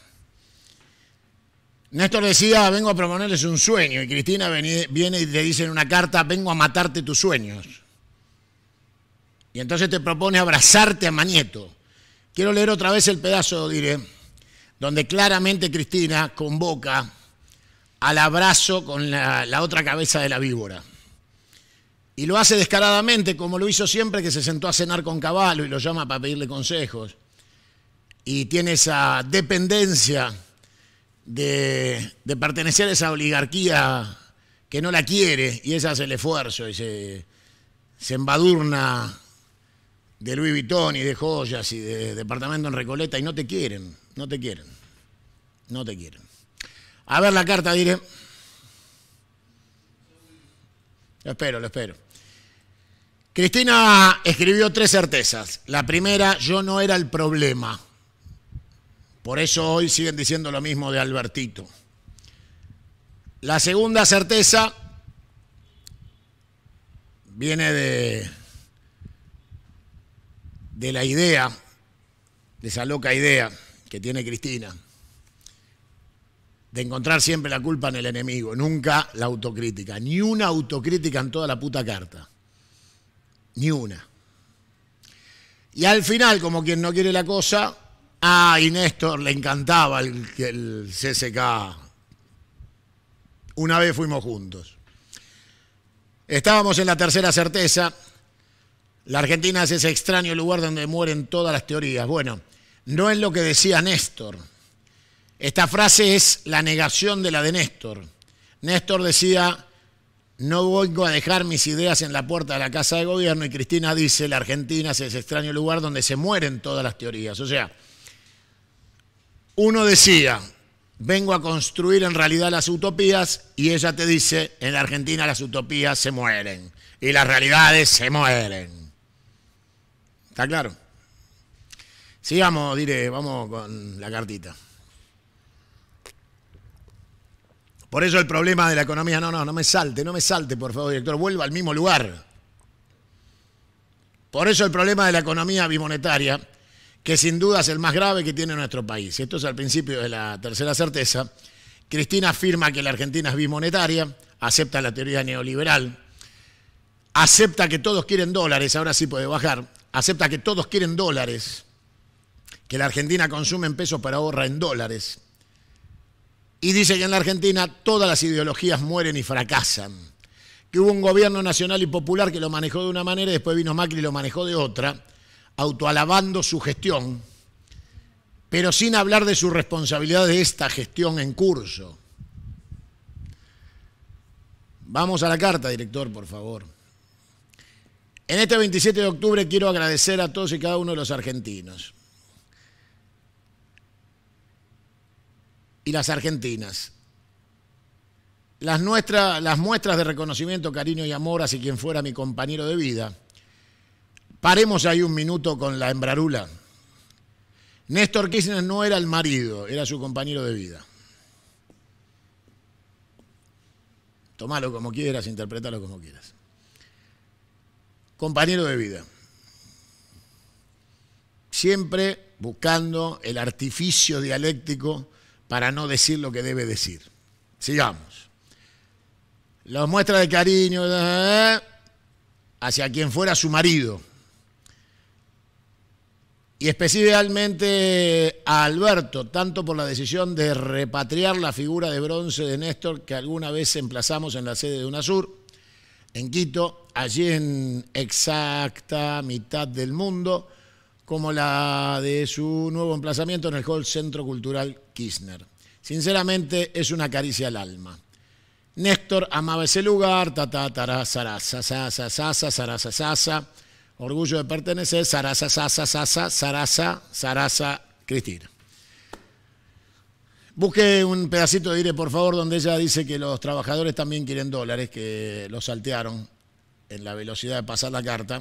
Néstor decía, vengo a proponerles un sueño. Y Cristina viene y le dice en una carta, vengo a matarte tus sueños. Y entonces te propone abrazarte a Manieto. Quiero leer otra vez el pedazo, diré, donde claramente Cristina convoca al abrazo con la, otra cabeza de la víbora. Y lo hace descaradamente, como lo hizo siempre que se sentó a cenar con Caballo y lo llama para pedirle consejos. Y tiene esa dependencia de, pertenecer a esa oligarquía que no la quiere y esa hace el esfuerzo y se, se embadurna de Louis Vuitton y de joyas y de departamento en Recoleta y no te quieren, no te quieren, no te quieren. A ver la carta, diré. Lo espero, lo espero. Cristina escribió tres certezas. La primera, yo no era el problema. Por eso hoy siguen diciendo lo mismo de Albertito. La segunda certeza viene de, de la idea, de esa loca idea que tiene Cristina de encontrar siempre la culpa en el enemigo, nunca la autocrítica, ni una autocrítica en toda la puta carta, ni una. Y al final, como quien no quiere la cosa, a Néstor le encantaba el, el CSK. Una vez fuimos juntos. Estábamos en la tercera certeza. La Argentina es ese extraño lugar donde mueren todas las teorías. Bueno, no es lo que decía Néstor esta frase es la negación de la de Néstor. Néstor decía, no voy a dejar mis ideas en la puerta de la Casa de Gobierno y Cristina dice, la Argentina es ese extraño lugar donde se mueren todas las teorías. O sea, uno decía, vengo a construir en realidad las utopías y ella te dice, en la Argentina las utopías se mueren y las realidades se mueren. ¿Está claro? Sigamos, diré, vamos con la cartita. Por eso el problema de la economía, no, no, no me salte, no me salte, por favor, director, vuelva al mismo lugar. Por eso el problema de la economía bimonetaria, que sin duda es el más grave que tiene nuestro país. Esto es al principio de la tercera certeza. Cristina afirma que la Argentina es bimonetaria, acepta la teoría neoliberal, acepta que todos quieren dólares, ahora sí puede bajar, acepta que todos quieren dólares, que la Argentina consume en pesos para ahorra en dólares, y dice que en la Argentina todas las ideologías mueren y fracasan. Que hubo un gobierno nacional y popular que lo manejó de una manera y después vino Macri y lo manejó de otra, autoalabando su gestión, pero sin hablar de su responsabilidad de esta gestión en curso. Vamos a la carta, director, por favor. En este 27 de octubre quiero agradecer a todos y cada uno de los argentinos y las argentinas. Las, las muestras de reconocimiento, cariño y amor hacia quien fuera mi compañero de vida. Paremos ahí un minuto con la embrarula. Néstor Kirchner no era el marido, era su compañero de vida. Tomalo como quieras, interpretalo como quieras. Compañero de vida. Siempre buscando el artificio dialéctico para no decir lo que debe decir. Sigamos. Los muestras de cariño eh, hacia quien fuera su marido. Y especialmente a Alberto, tanto por la decisión de repatriar la figura de bronce de Néstor que alguna vez emplazamos en la sede de UNASUR, en Quito, allí en exacta mitad del mundo, como la de su nuevo emplazamiento en el Hall Centro Cultural Kirchner. Sinceramente, es una caricia al alma. Néstor amaba ese lugar, ta ta orgullo de pertenecer, sarasa, sasa, sasa, Cristina. Busque un pedacito de aire, por favor, donde ella dice que los trabajadores también quieren dólares, que lo saltearon en la velocidad de pasar la carta.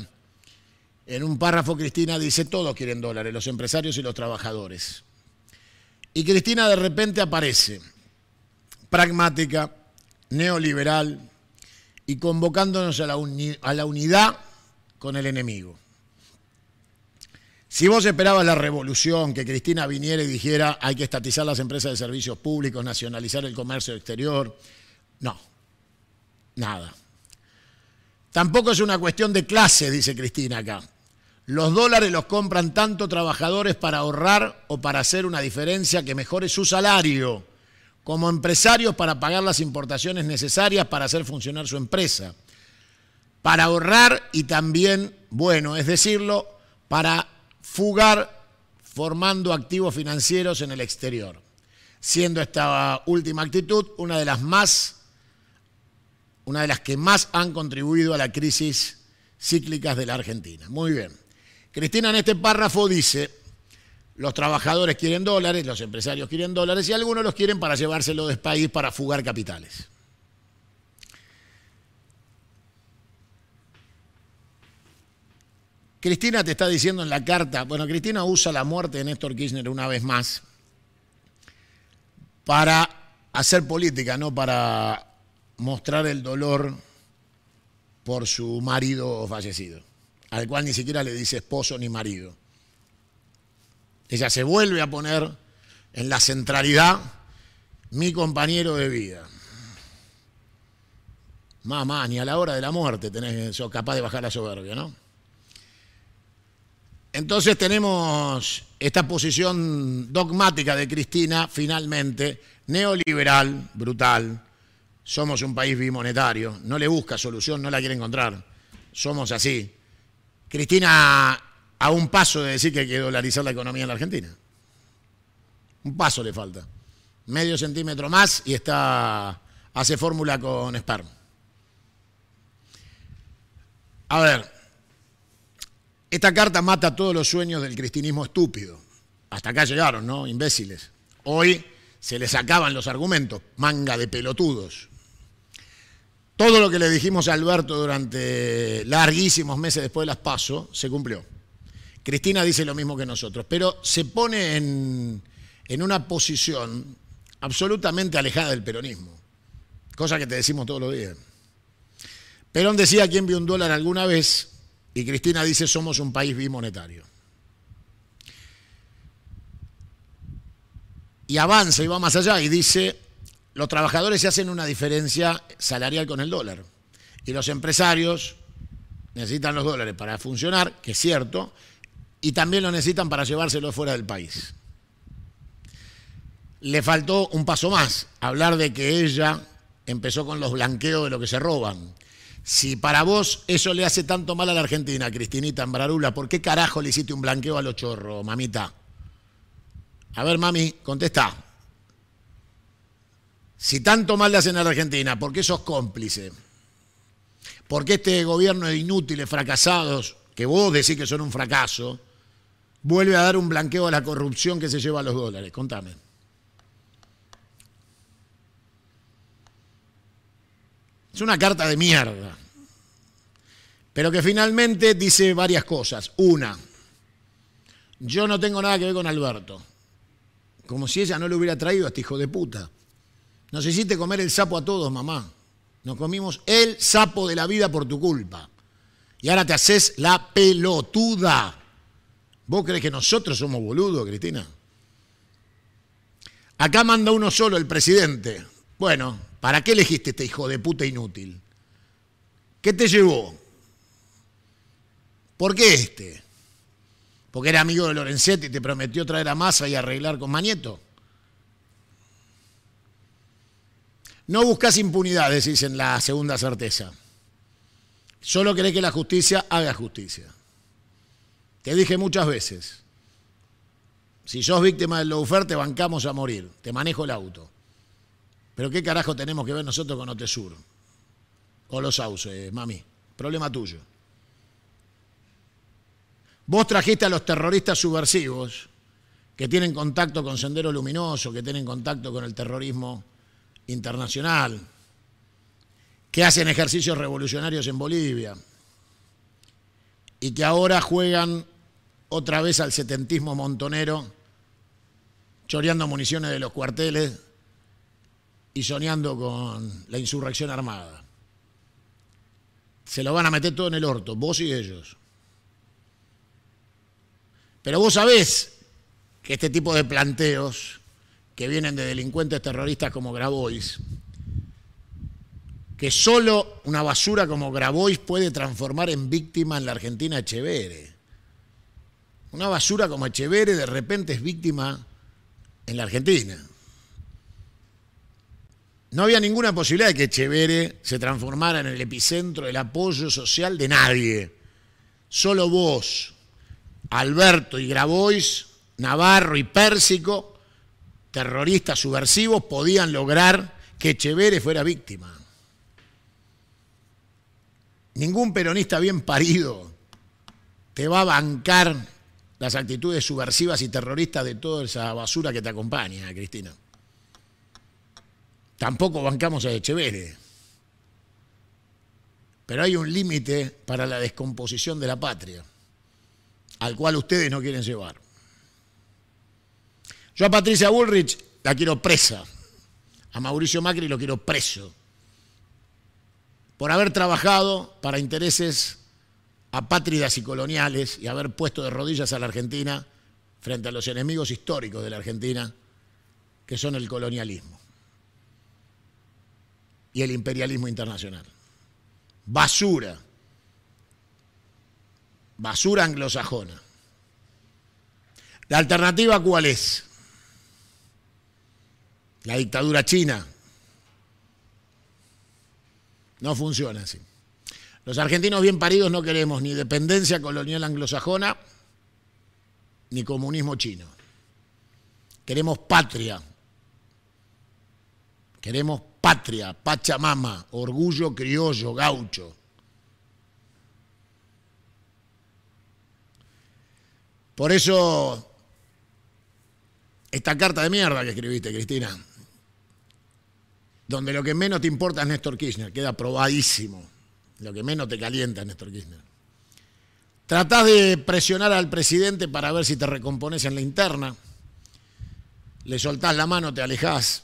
En un párrafo, Cristina dice, todos quieren dólares, los empresarios y los trabajadores. Y Cristina de repente aparece, pragmática, neoliberal y convocándonos a la, unidad con el enemigo. Si vos esperabas la revolución, que Cristina viniera y dijera hay que estatizar las empresas de servicios públicos, nacionalizar el comercio exterior, no, nada. Tampoco es una cuestión de clase, dice Cristina acá. Los dólares los compran tanto trabajadores para ahorrar o para hacer una diferencia que mejore su salario, como empresarios para pagar las importaciones necesarias para hacer funcionar su empresa, para ahorrar y también, bueno, es decirlo, para fugar formando activos financieros en el exterior, siendo esta última actitud una de las más una de las que más han contribuido a la crisis cíclicas de la Argentina. Muy bien. Cristina en este párrafo dice, los trabajadores quieren dólares, los empresarios quieren dólares y algunos los quieren para llevárselo de país para fugar capitales. Cristina te está diciendo en la carta, bueno, Cristina usa la muerte de Néstor Kirchner una vez más para hacer política, no para mostrar el dolor por su marido fallecido al cual ni siquiera le dice esposo ni marido. Ella se vuelve a poner en la centralidad mi compañero de vida. Mamá, ni a la hora de la muerte tenés, sos capaz de bajar la soberbia, ¿no? Entonces tenemos esta posición dogmática de Cristina, finalmente, neoliberal, brutal. Somos un país bimonetario, no le busca solución, no la quiere encontrar. Somos así. Cristina a un paso de decir que hay que dolarizar la economía en la Argentina. Un paso le falta. Medio centímetro más y está hace fórmula con Sperm. A ver, esta carta mata todos los sueños del cristinismo estúpido. Hasta acá llegaron, ¿no? Imbéciles. Hoy se les acaban los argumentos, manga de pelotudos todo lo que le dijimos a Alberto durante larguísimos meses después de las pasos se cumplió. Cristina dice lo mismo que nosotros, pero se pone en, en una posición absolutamente alejada del peronismo, cosa que te decimos todos los días. Perón decía quién vio un dólar alguna vez y Cristina dice somos un país bimonetario. Y avanza y va más allá y dice los trabajadores se hacen una diferencia salarial con el dólar y los empresarios necesitan los dólares para funcionar, que es cierto, y también lo necesitan para llevárselo fuera del país. Le faltó un paso más, hablar de que ella empezó con los blanqueos de lo que se roban. Si para vos eso le hace tanto mal a la Argentina, Cristinita Embrarula, ¿por qué carajo le hiciste un blanqueo a los chorros, mamita? A ver, mami, contesta. Si tanto mal le hacen a la Argentina, ¿por qué sos cómplice? ¿Por qué este gobierno de inútiles, fracasados, que vos decís que son un fracaso, vuelve a dar un blanqueo a la corrupción que se lleva a los dólares? Contame. Es una carta de mierda. Pero que finalmente dice varias cosas. Una, yo no tengo nada que ver con Alberto. Como si ella no le hubiera traído a este hijo de puta. Nos hiciste comer el sapo a todos, mamá. Nos comimos el sapo de la vida por tu culpa. Y ahora te haces la pelotuda. ¿Vos crees que nosotros somos boludos, Cristina? Acá manda uno solo, el presidente. Bueno, ¿para qué elegiste este hijo de puta inútil? ¿Qué te llevó? ¿Por qué este? Porque era amigo de Lorenzetti y te prometió traer a masa y arreglar con manieto. No buscas impunidad, decís en la segunda certeza. Solo querés que la justicia haga justicia. Te dije muchas veces, si sos víctima del lawfare te bancamos a morir, te manejo el auto. Pero ¿qué carajo tenemos que ver nosotros con Otesur? O los sauces, mami. Problema tuyo. Vos trajiste a los terroristas subversivos que tienen contacto con Sendero Luminoso, que tienen contacto con el terrorismo internacional, que hacen ejercicios revolucionarios en Bolivia y que ahora juegan otra vez al setentismo montonero, choreando municiones de los cuarteles y soñando con la insurrección armada. Se lo van a meter todo en el orto, vos y ellos. Pero vos sabés que este tipo de planteos que vienen de delincuentes terroristas como Grabois, que solo una basura como Grabois puede transformar en víctima en la Argentina Echevere. Una basura como Echevere de repente es víctima en la Argentina. No había ninguna posibilidad de que Echevere se transformara en el epicentro del apoyo social de nadie. Solo vos, Alberto y Grabois, Navarro y Pérsico terroristas subversivos podían lograr que Echeverre fuera víctima. Ningún peronista bien parido te va a bancar las actitudes subversivas y terroristas de toda esa basura que te acompaña, Cristina. Tampoco bancamos a Echeverre. Pero hay un límite para la descomposición de la patria, al cual ustedes no quieren llevar. Yo a Patricia Bullrich la quiero presa. A Mauricio Macri lo quiero preso. Por haber trabajado para intereses apátridas y coloniales y haber puesto de rodillas a la Argentina frente a los enemigos históricos de la Argentina, que son el colonialismo y el imperialismo internacional. Basura. Basura anglosajona. ¿La alternativa cuál es? la dictadura china. No funciona así. Los argentinos bien paridos no queremos ni dependencia colonial anglosajona ni comunismo chino. Queremos patria. Queremos patria, pachamama, orgullo criollo, gaucho. Por eso, esta carta de mierda que escribiste, Cristina donde lo que menos te importa es Néstor Kirchner, queda probadísimo. Lo que menos te calienta es Néstor Kirchner. Tratás de presionar al presidente para ver si te recompones en la interna. Le soltás la mano, te alejás.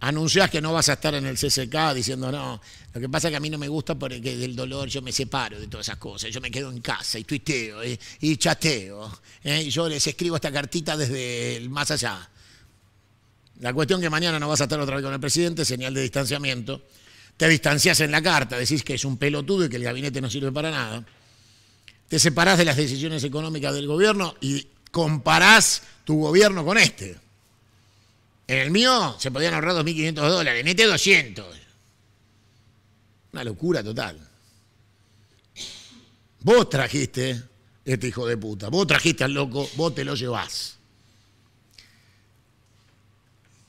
Anunciás que no vas a estar en el CCK diciendo, no, lo que pasa es que a mí no me gusta porque del dolor yo me separo de todas esas cosas. Yo me quedo en casa y tuiteo eh, y, chateo. Eh, y yo les escribo esta cartita desde el más allá. La cuestión que mañana no vas a estar otra vez con el presidente, señal de distanciamiento. Te distancias en la carta, decís que es un pelotudo y que el gabinete no sirve para nada. Te separás de las decisiones económicas del gobierno y comparás tu gobierno con este. En el mío se podían ahorrar 2.500 dólares, en este 200. Una locura total. Vos trajiste este hijo de puta, vos trajiste al loco, vos te lo llevás.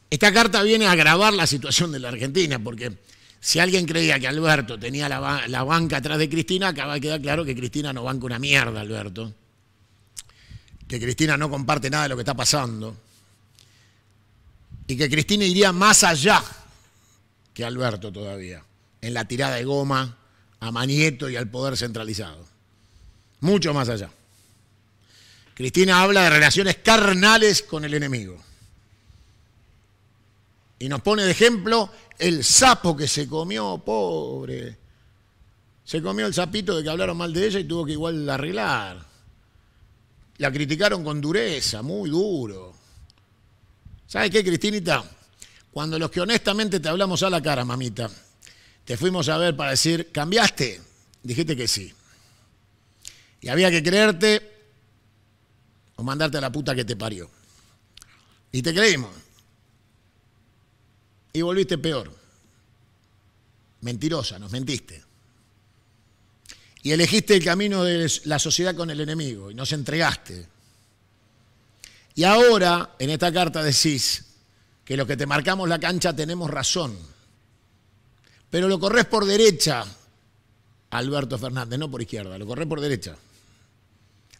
Esta carta viene a agravar la situación de la Argentina, porque si alguien creía que Alberto tenía la, banca atrás de Cristina, acaba de quedar claro que Cristina no banca una mierda, Alberto. Que Cristina no comparte nada de lo que está pasando. Y que Cristina iría más allá que Alberto todavía, en la tirada de goma a Manieto y al poder centralizado. Mucho más allá. Cristina habla de relaciones carnales con el enemigo. Y nos pone de ejemplo el sapo que se comió, pobre. Se comió el sapito de que hablaron mal de ella y tuvo que igual arreglar. La criticaron con dureza, muy duro. ¿Sabes qué, Cristinita? Cuando los que honestamente te hablamos a la cara, mamita, te fuimos a ver para decir, ¿cambiaste? Dijiste que sí. Y había que creerte o mandarte a la puta que te parió. Y te creímos y volviste peor. Mentirosa, nos mentiste. Y elegiste el camino de la sociedad con el enemigo y nos entregaste. Y ahora, en esta carta decís que los que te marcamos la cancha tenemos razón. Pero lo corres por derecha, Alberto Fernández, no por izquierda, lo corres por derecha.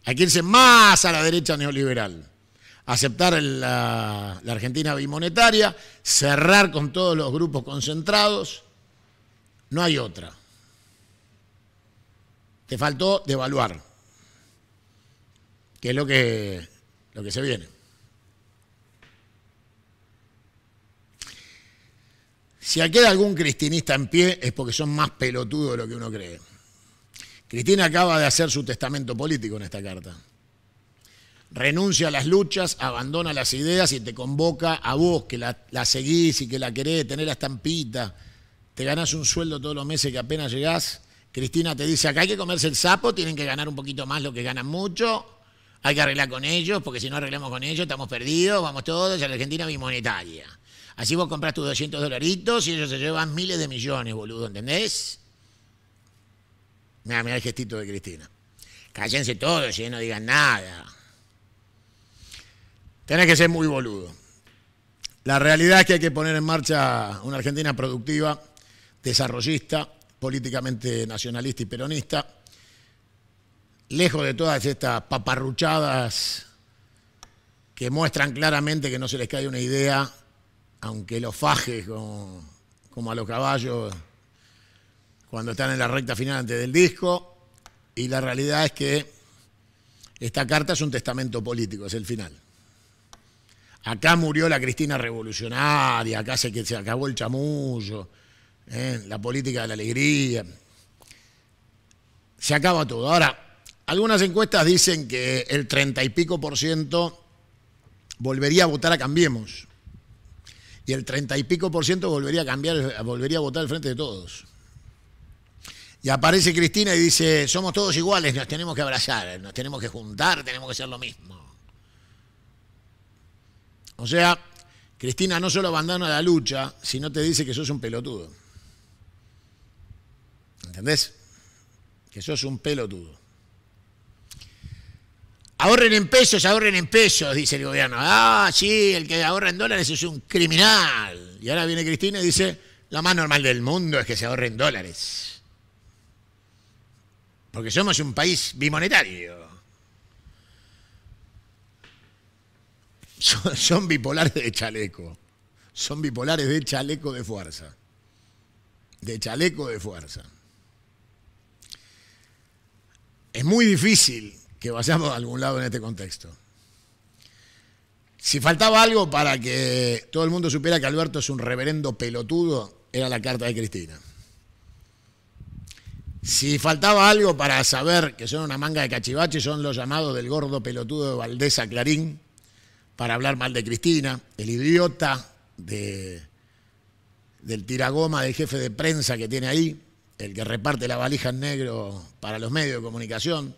Hay que irse más a la derecha neoliberal aceptar la, Argentina bimonetaria, cerrar con todos los grupos concentrados, no hay otra. Te faltó devaluar, que es lo que, lo que se viene. Si hay algún cristinista en pie es porque son más pelotudos de lo que uno cree. Cristina acaba de hacer su testamento político en esta carta renuncia a las luchas, abandona las ideas y te convoca a vos, que la, seguís y que la querés, tener la estampita, te ganás un sueldo todos los meses que apenas llegás. Cristina te dice, acá hay que comerse el sapo, tienen que ganar un poquito más lo que ganan mucho, hay que arreglar con ellos, porque si no arreglamos con ellos estamos perdidos, vamos todos a la Argentina bimonetaria. Así vos compras tus 200 dolaritos y ellos se llevan miles de millones, boludo, ¿entendés? Mira, mira el gestito de Cristina. Cállense todos y no digan nada. Tenés que ser muy boludo. La realidad es que hay que poner en marcha una Argentina productiva, desarrollista, políticamente nacionalista y peronista, lejos de todas estas paparruchadas que muestran claramente que no se les cae una idea, aunque los fajes como, a los caballos cuando están en la recta final antes del disco. Y la realidad es que esta carta es un testamento político, es el final. Acá murió la Cristina revolucionaria, acá se, acabó el chamullo, ¿eh? la política de la alegría. Se acaba todo. Ahora, algunas encuestas dicen que el treinta y pico por ciento volvería a votar a Cambiemos. Y el treinta y pico por ciento volvería a cambiar, volvería a votar al frente de todos. Y aparece Cristina y dice, somos todos iguales, nos tenemos que abrazar, nos tenemos que juntar, tenemos que ser lo mismo. O sea, Cristina no solo abandona la lucha, sino te dice que sos un pelotudo. ¿Entendés? Que sos un pelotudo. Ahorren en pesos, ahorren en pesos, dice el gobierno. Ah, sí, el que ahorra en dólares es un criminal. Y ahora viene Cristina y dice, lo más normal del mundo es que se ahorren dólares. Porque somos un país bimonetario. Son, bipolares de chaleco. Son bipolares de chaleco de fuerza. De chaleco de fuerza. Es muy difícil que vayamos a algún lado en este contexto. Si faltaba algo para que todo el mundo supiera que Alberto es un reverendo pelotudo, era la carta de Cristina. Si faltaba algo para saber que son una manga de cachivache, son los llamados del gordo pelotudo de Valdés Clarín, para hablar mal de Cristina, el idiota del tiragoma del jefe de prensa que tiene ahí, el que reparte la valija en negro para los medios de comunicación,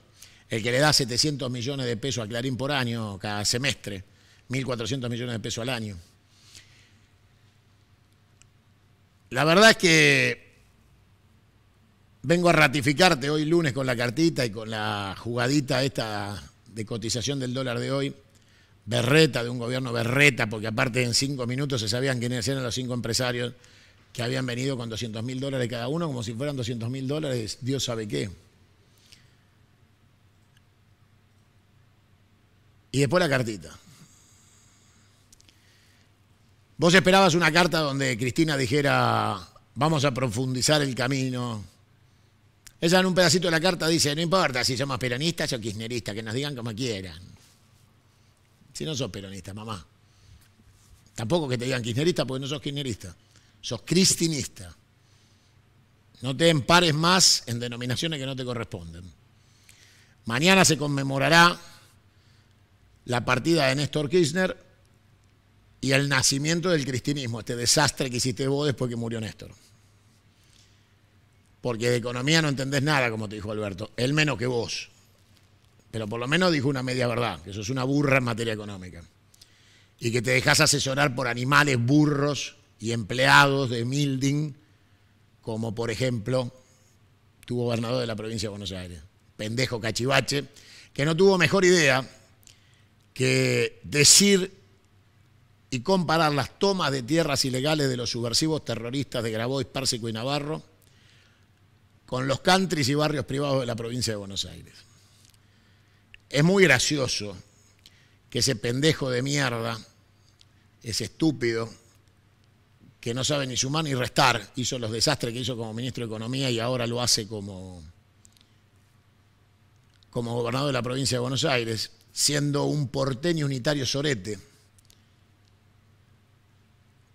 el que le da 700 millones de pesos a Clarín por año cada semestre, 1.400 millones de pesos al año. La verdad es que vengo a ratificarte hoy lunes con la cartita y con la jugadita esta de cotización del dólar de hoy berreta, de un gobierno berreta, porque aparte en cinco minutos se sabían quiénes eran los cinco empresarios que habían venido con 200 mil dólares cada uno, como si fueran 200 mil dólares, Dios sabe qué. Y después la cartita. Vos esperabas una carta donde Cristina dijera, vamos a profundizar el camino. Ella en un pedacito de la carta dice, no importa si somos peronistas o kirchneristas, que nos digan como quieran. Si no sos peronista, mamá. Tampoco que te digan kirchnerista porque no sos kirchnerista. Sos cristinista. No te empares más en denominaciones que no te corresponden. Mañana se conmemorará la partida de Néstor Kirchner y el nacimiento del cristinismo, este desastre que hiciste vos después que murió Néstor. Porque de economía no entendés nada, como te dijo Alberto, él menos que vos pero por lo menos dijo una media verdad, que eso es una burra en materia económica. Y que te dejas asesorar por animales burros y empleados de Milding, como por ejemplo tu gobernador de la provincia de Buenos Aires, pendejo cachivache, que no tuvo mejor idea que decir y comparar las tomas de tierras ilegales de los subversivos terroristas de Grabois, Pársico y Navarro con los countries y barrios privados de la provincia de Buenos Aires es muy gracioso que ese pendejo de mierda, ese estúpido, que no sabe ni sumar ni restar, hizo los desastres que hizo como ministro de Economía y ahora lo hace como, como gobernador de la provincia de Buenos Aires, siendo un porteño unitario sorete,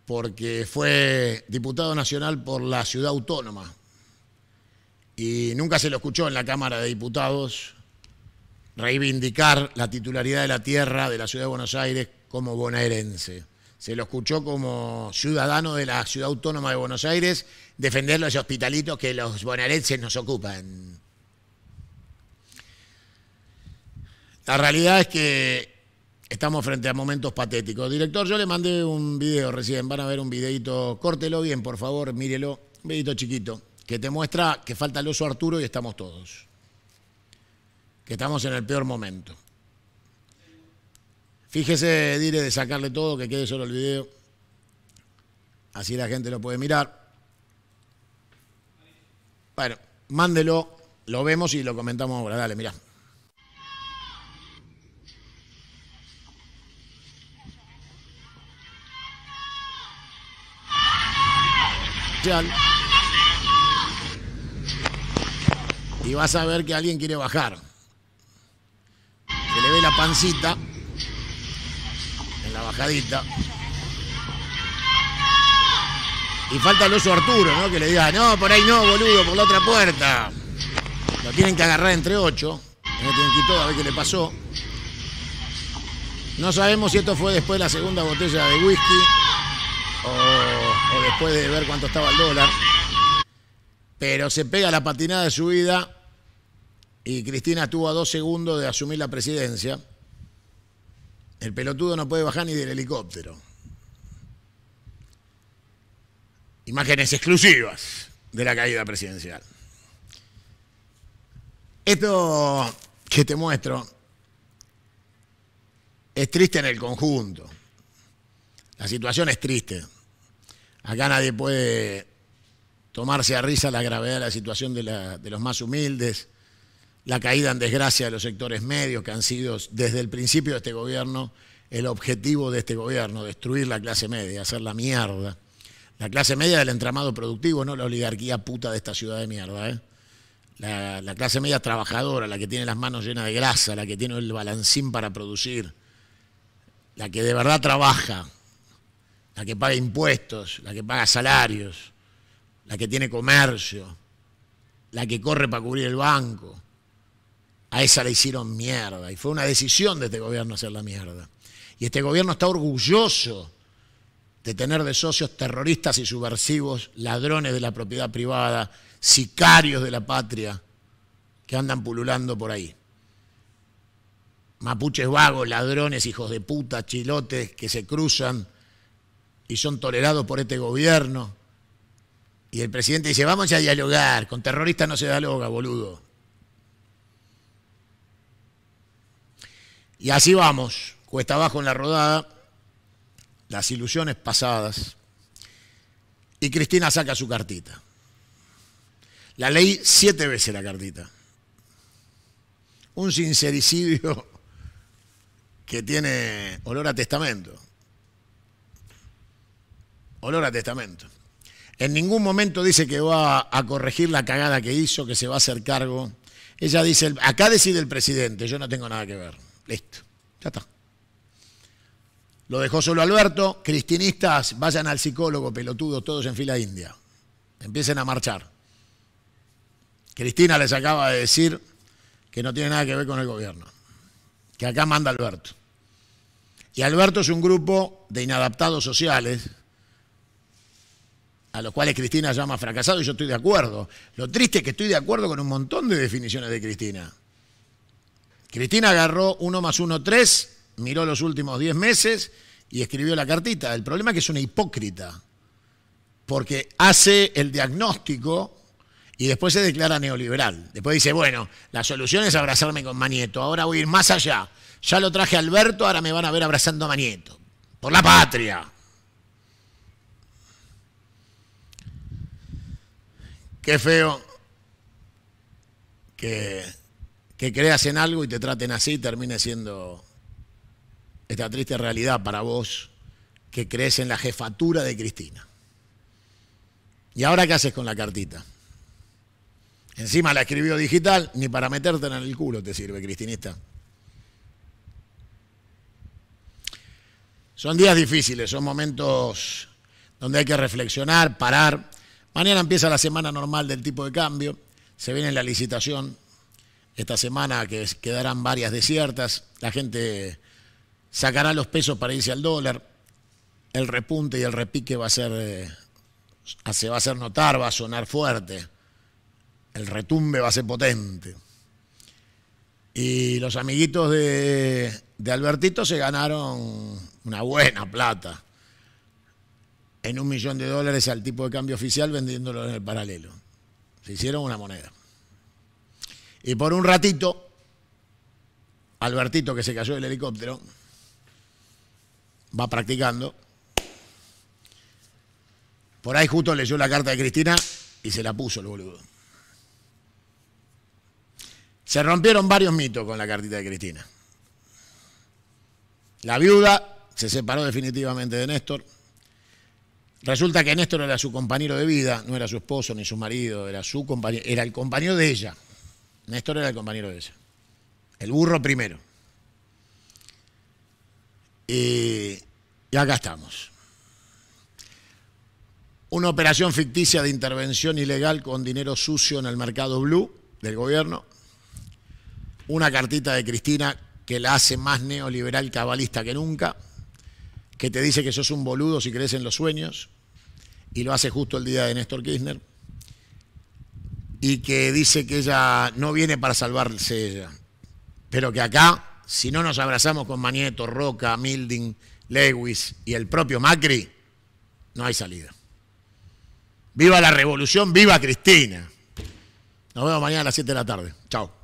porque fue diputado nacional por la ciudad autónoma y nunca se lo escuchó en la Cámara de Diputados reivindicar la titularidad de la tierra de la ciudad de Buenos Aires como bonaerense. Se lo escuchó como ciudadano de la ciudad autónoma de Buenos Aires defender los hospitalitos que los bonaerenses nos ocupan. La realidad es que estamos frente a momentos patéticos. Director, yo le mandé un video recién, van a ver un videito, córtelo bien, por favor, mírelo, un videito chiquito, que te muestra que falta el oso Arturo y estamos todos que estamos en el peor momento. Fíjese, Dire, de sacarle todo, que quede solo el video. Así la gente lo puede mirar. Bueno, mándelo, lo vemos y lo comentamos ahora. Dale, mirá. Y vas a ver que alguien quiere bajar le ve la pancita en la bajadita. Y falta el oso Arturo, ¿no? Que le diga, no, por ahí no, boludo, por la otra puerta. Lo tienen que agarrar entre ocho. que ir todo a ver qué le pasó. No sabemos si esto fue después de la segunda botella de whisky o, después de ver cuánto estaba el dólar. Pero se pega la patinada de su vida y Cristina estuvo a dos segundos de asumir la presidencia, el pelotudo no puede bajar ni del helicóptero. Imágenes exclusivas de la caída presidencial. Esto que te muestro es triste en el conjunto. La situación es triste. Acá nadie puede tomarse a risa la gravedad de la situación de, de los más humildes, la caída en desgracia de los sectores medios que han sido desde el principio de este gobierno el objetivo de este gobierno, destruir la clase media, hacer la mierda. La clase media del entramado productivo, no la oligarquía puta de esta ciudad de mierda. ¿eh? La, la, clase media trabajadora, la que tiene las manos llenas de grasa, la que tiene el balancín para producir, la que de verdad trabaja, la que paga impuestos, la que paga salarios, la que tiene comercio, la que corre para cubrir el banco, a esa le hicieron mierda. Y fue una decisión de este gobierno hacer la mierda. Y este gobierno está orgulloso de tener de socios terroristas y subversivos, ladrones de la propiedad privada, sicarios de la patria, que andan pululando por ahí. Mapuches vagos, ladrones, hijos de puta, chilotes que se cruzan y son tolerados por este gobierno. Y el presidente dice, vamos a dialogar, con terroristas no se dialoga, boludo. Y así vamos, cuesta abajo en la rodada, las ilusiones pasadas. Y Cristina saca su cartita. La leí siete veces la cartita. Un sincericidio [laughs] que tiene olor a testamento. Olor a testamento. En ningún momento dice que va a corregir la cagada que hizo, que se va a hacer cargo. Ella dice, acá decide el presidente, yo no tengo nada que ver. Listo, ya está. Lo dejó solo Alberto. Cristinistas, vayan al psicólogo, pelotudos, todos en fila india. Empiecen a marchar. Cristina les acaba de decir que no tiene nada que ver con el gobierno, que acá manda Alberto. Y Alberto es un grupo de inadaptados sociales, a los cuales Cristina llama fracasado y yo estoy de acuerdo. Lo triste es que estoy de acuerdo con un montón de definiciones de Cristina. Cristina agarró uno más uno tres, miró los últimos diez meses y escribió la cartita. El problema es que es una hipócrita, porque hace el diagnóstico y después se declara neoliberal. Después dice, bueno, la solución es abrazarme con Manieto, ahora voy a ir más allá. Ya lo traje a Alberto, ahora me van a ver abrazando a Manieto. Por la patria. Qué feo que que creas en algo y te traten así termine siendo esta triste realidad para vos que crees en la jefatura de Cristina. ¿Y ahora qué haces con la cartita? Encima la escribió digital, ni para meterte en el culo te sirve, Cristinista. Son días difíciles, son momentos donde hay que reflexionar, parar. Mañana empieza la semana normal del tipo de cambio, se viene la licitación, esta semana que quedarán varias desiertas, la gente sacará los pesos para irse al dólar, el repunte y el repique va a ser, eh, se va a hacer notar, va a sonar fuerte, el retumbe va a ser potente. Y los amiguitos de Albertito se ganaron una buena plata en un millón de dólares al tipo de cambio oficial vendiéndolo en el paralelo. Se hicieron una moneda. Y por un ratito, Albertito que se cayó del helicóptero, va practicando. Por ahí justo leyó la carta de Cristina y se la puso el boludo. Se rompieron varios mitos con la cartita de Cristina. La viuda se separó definitivamente de Néstor. Resulta que Néstor era su compañero de vida, no era su esposo ni su marido, era, su compañero, era el compañero de ella. Néstor era el compañero de ella. El burro primero. Y, acá estamos. Una operación ficticia de intervención ilegal con dinero sucio en el mercado blue del gobierno. Una cartita de Cristina que la hace más neoliberal cabalista que nunca, que te dice que sos un boludo si crees en los sueños, y lo hace justo el día de Néstor Kirchner y que dice que ella no viene para salvarse ella, pero que acá, si no nos abrazamos con Manieto, Roca, Milding, Lewis y el propio Macri, no hay salida. Viva la revolución, viva Cristina. Nos vemos mañana a las 7 de la tarde. Chao.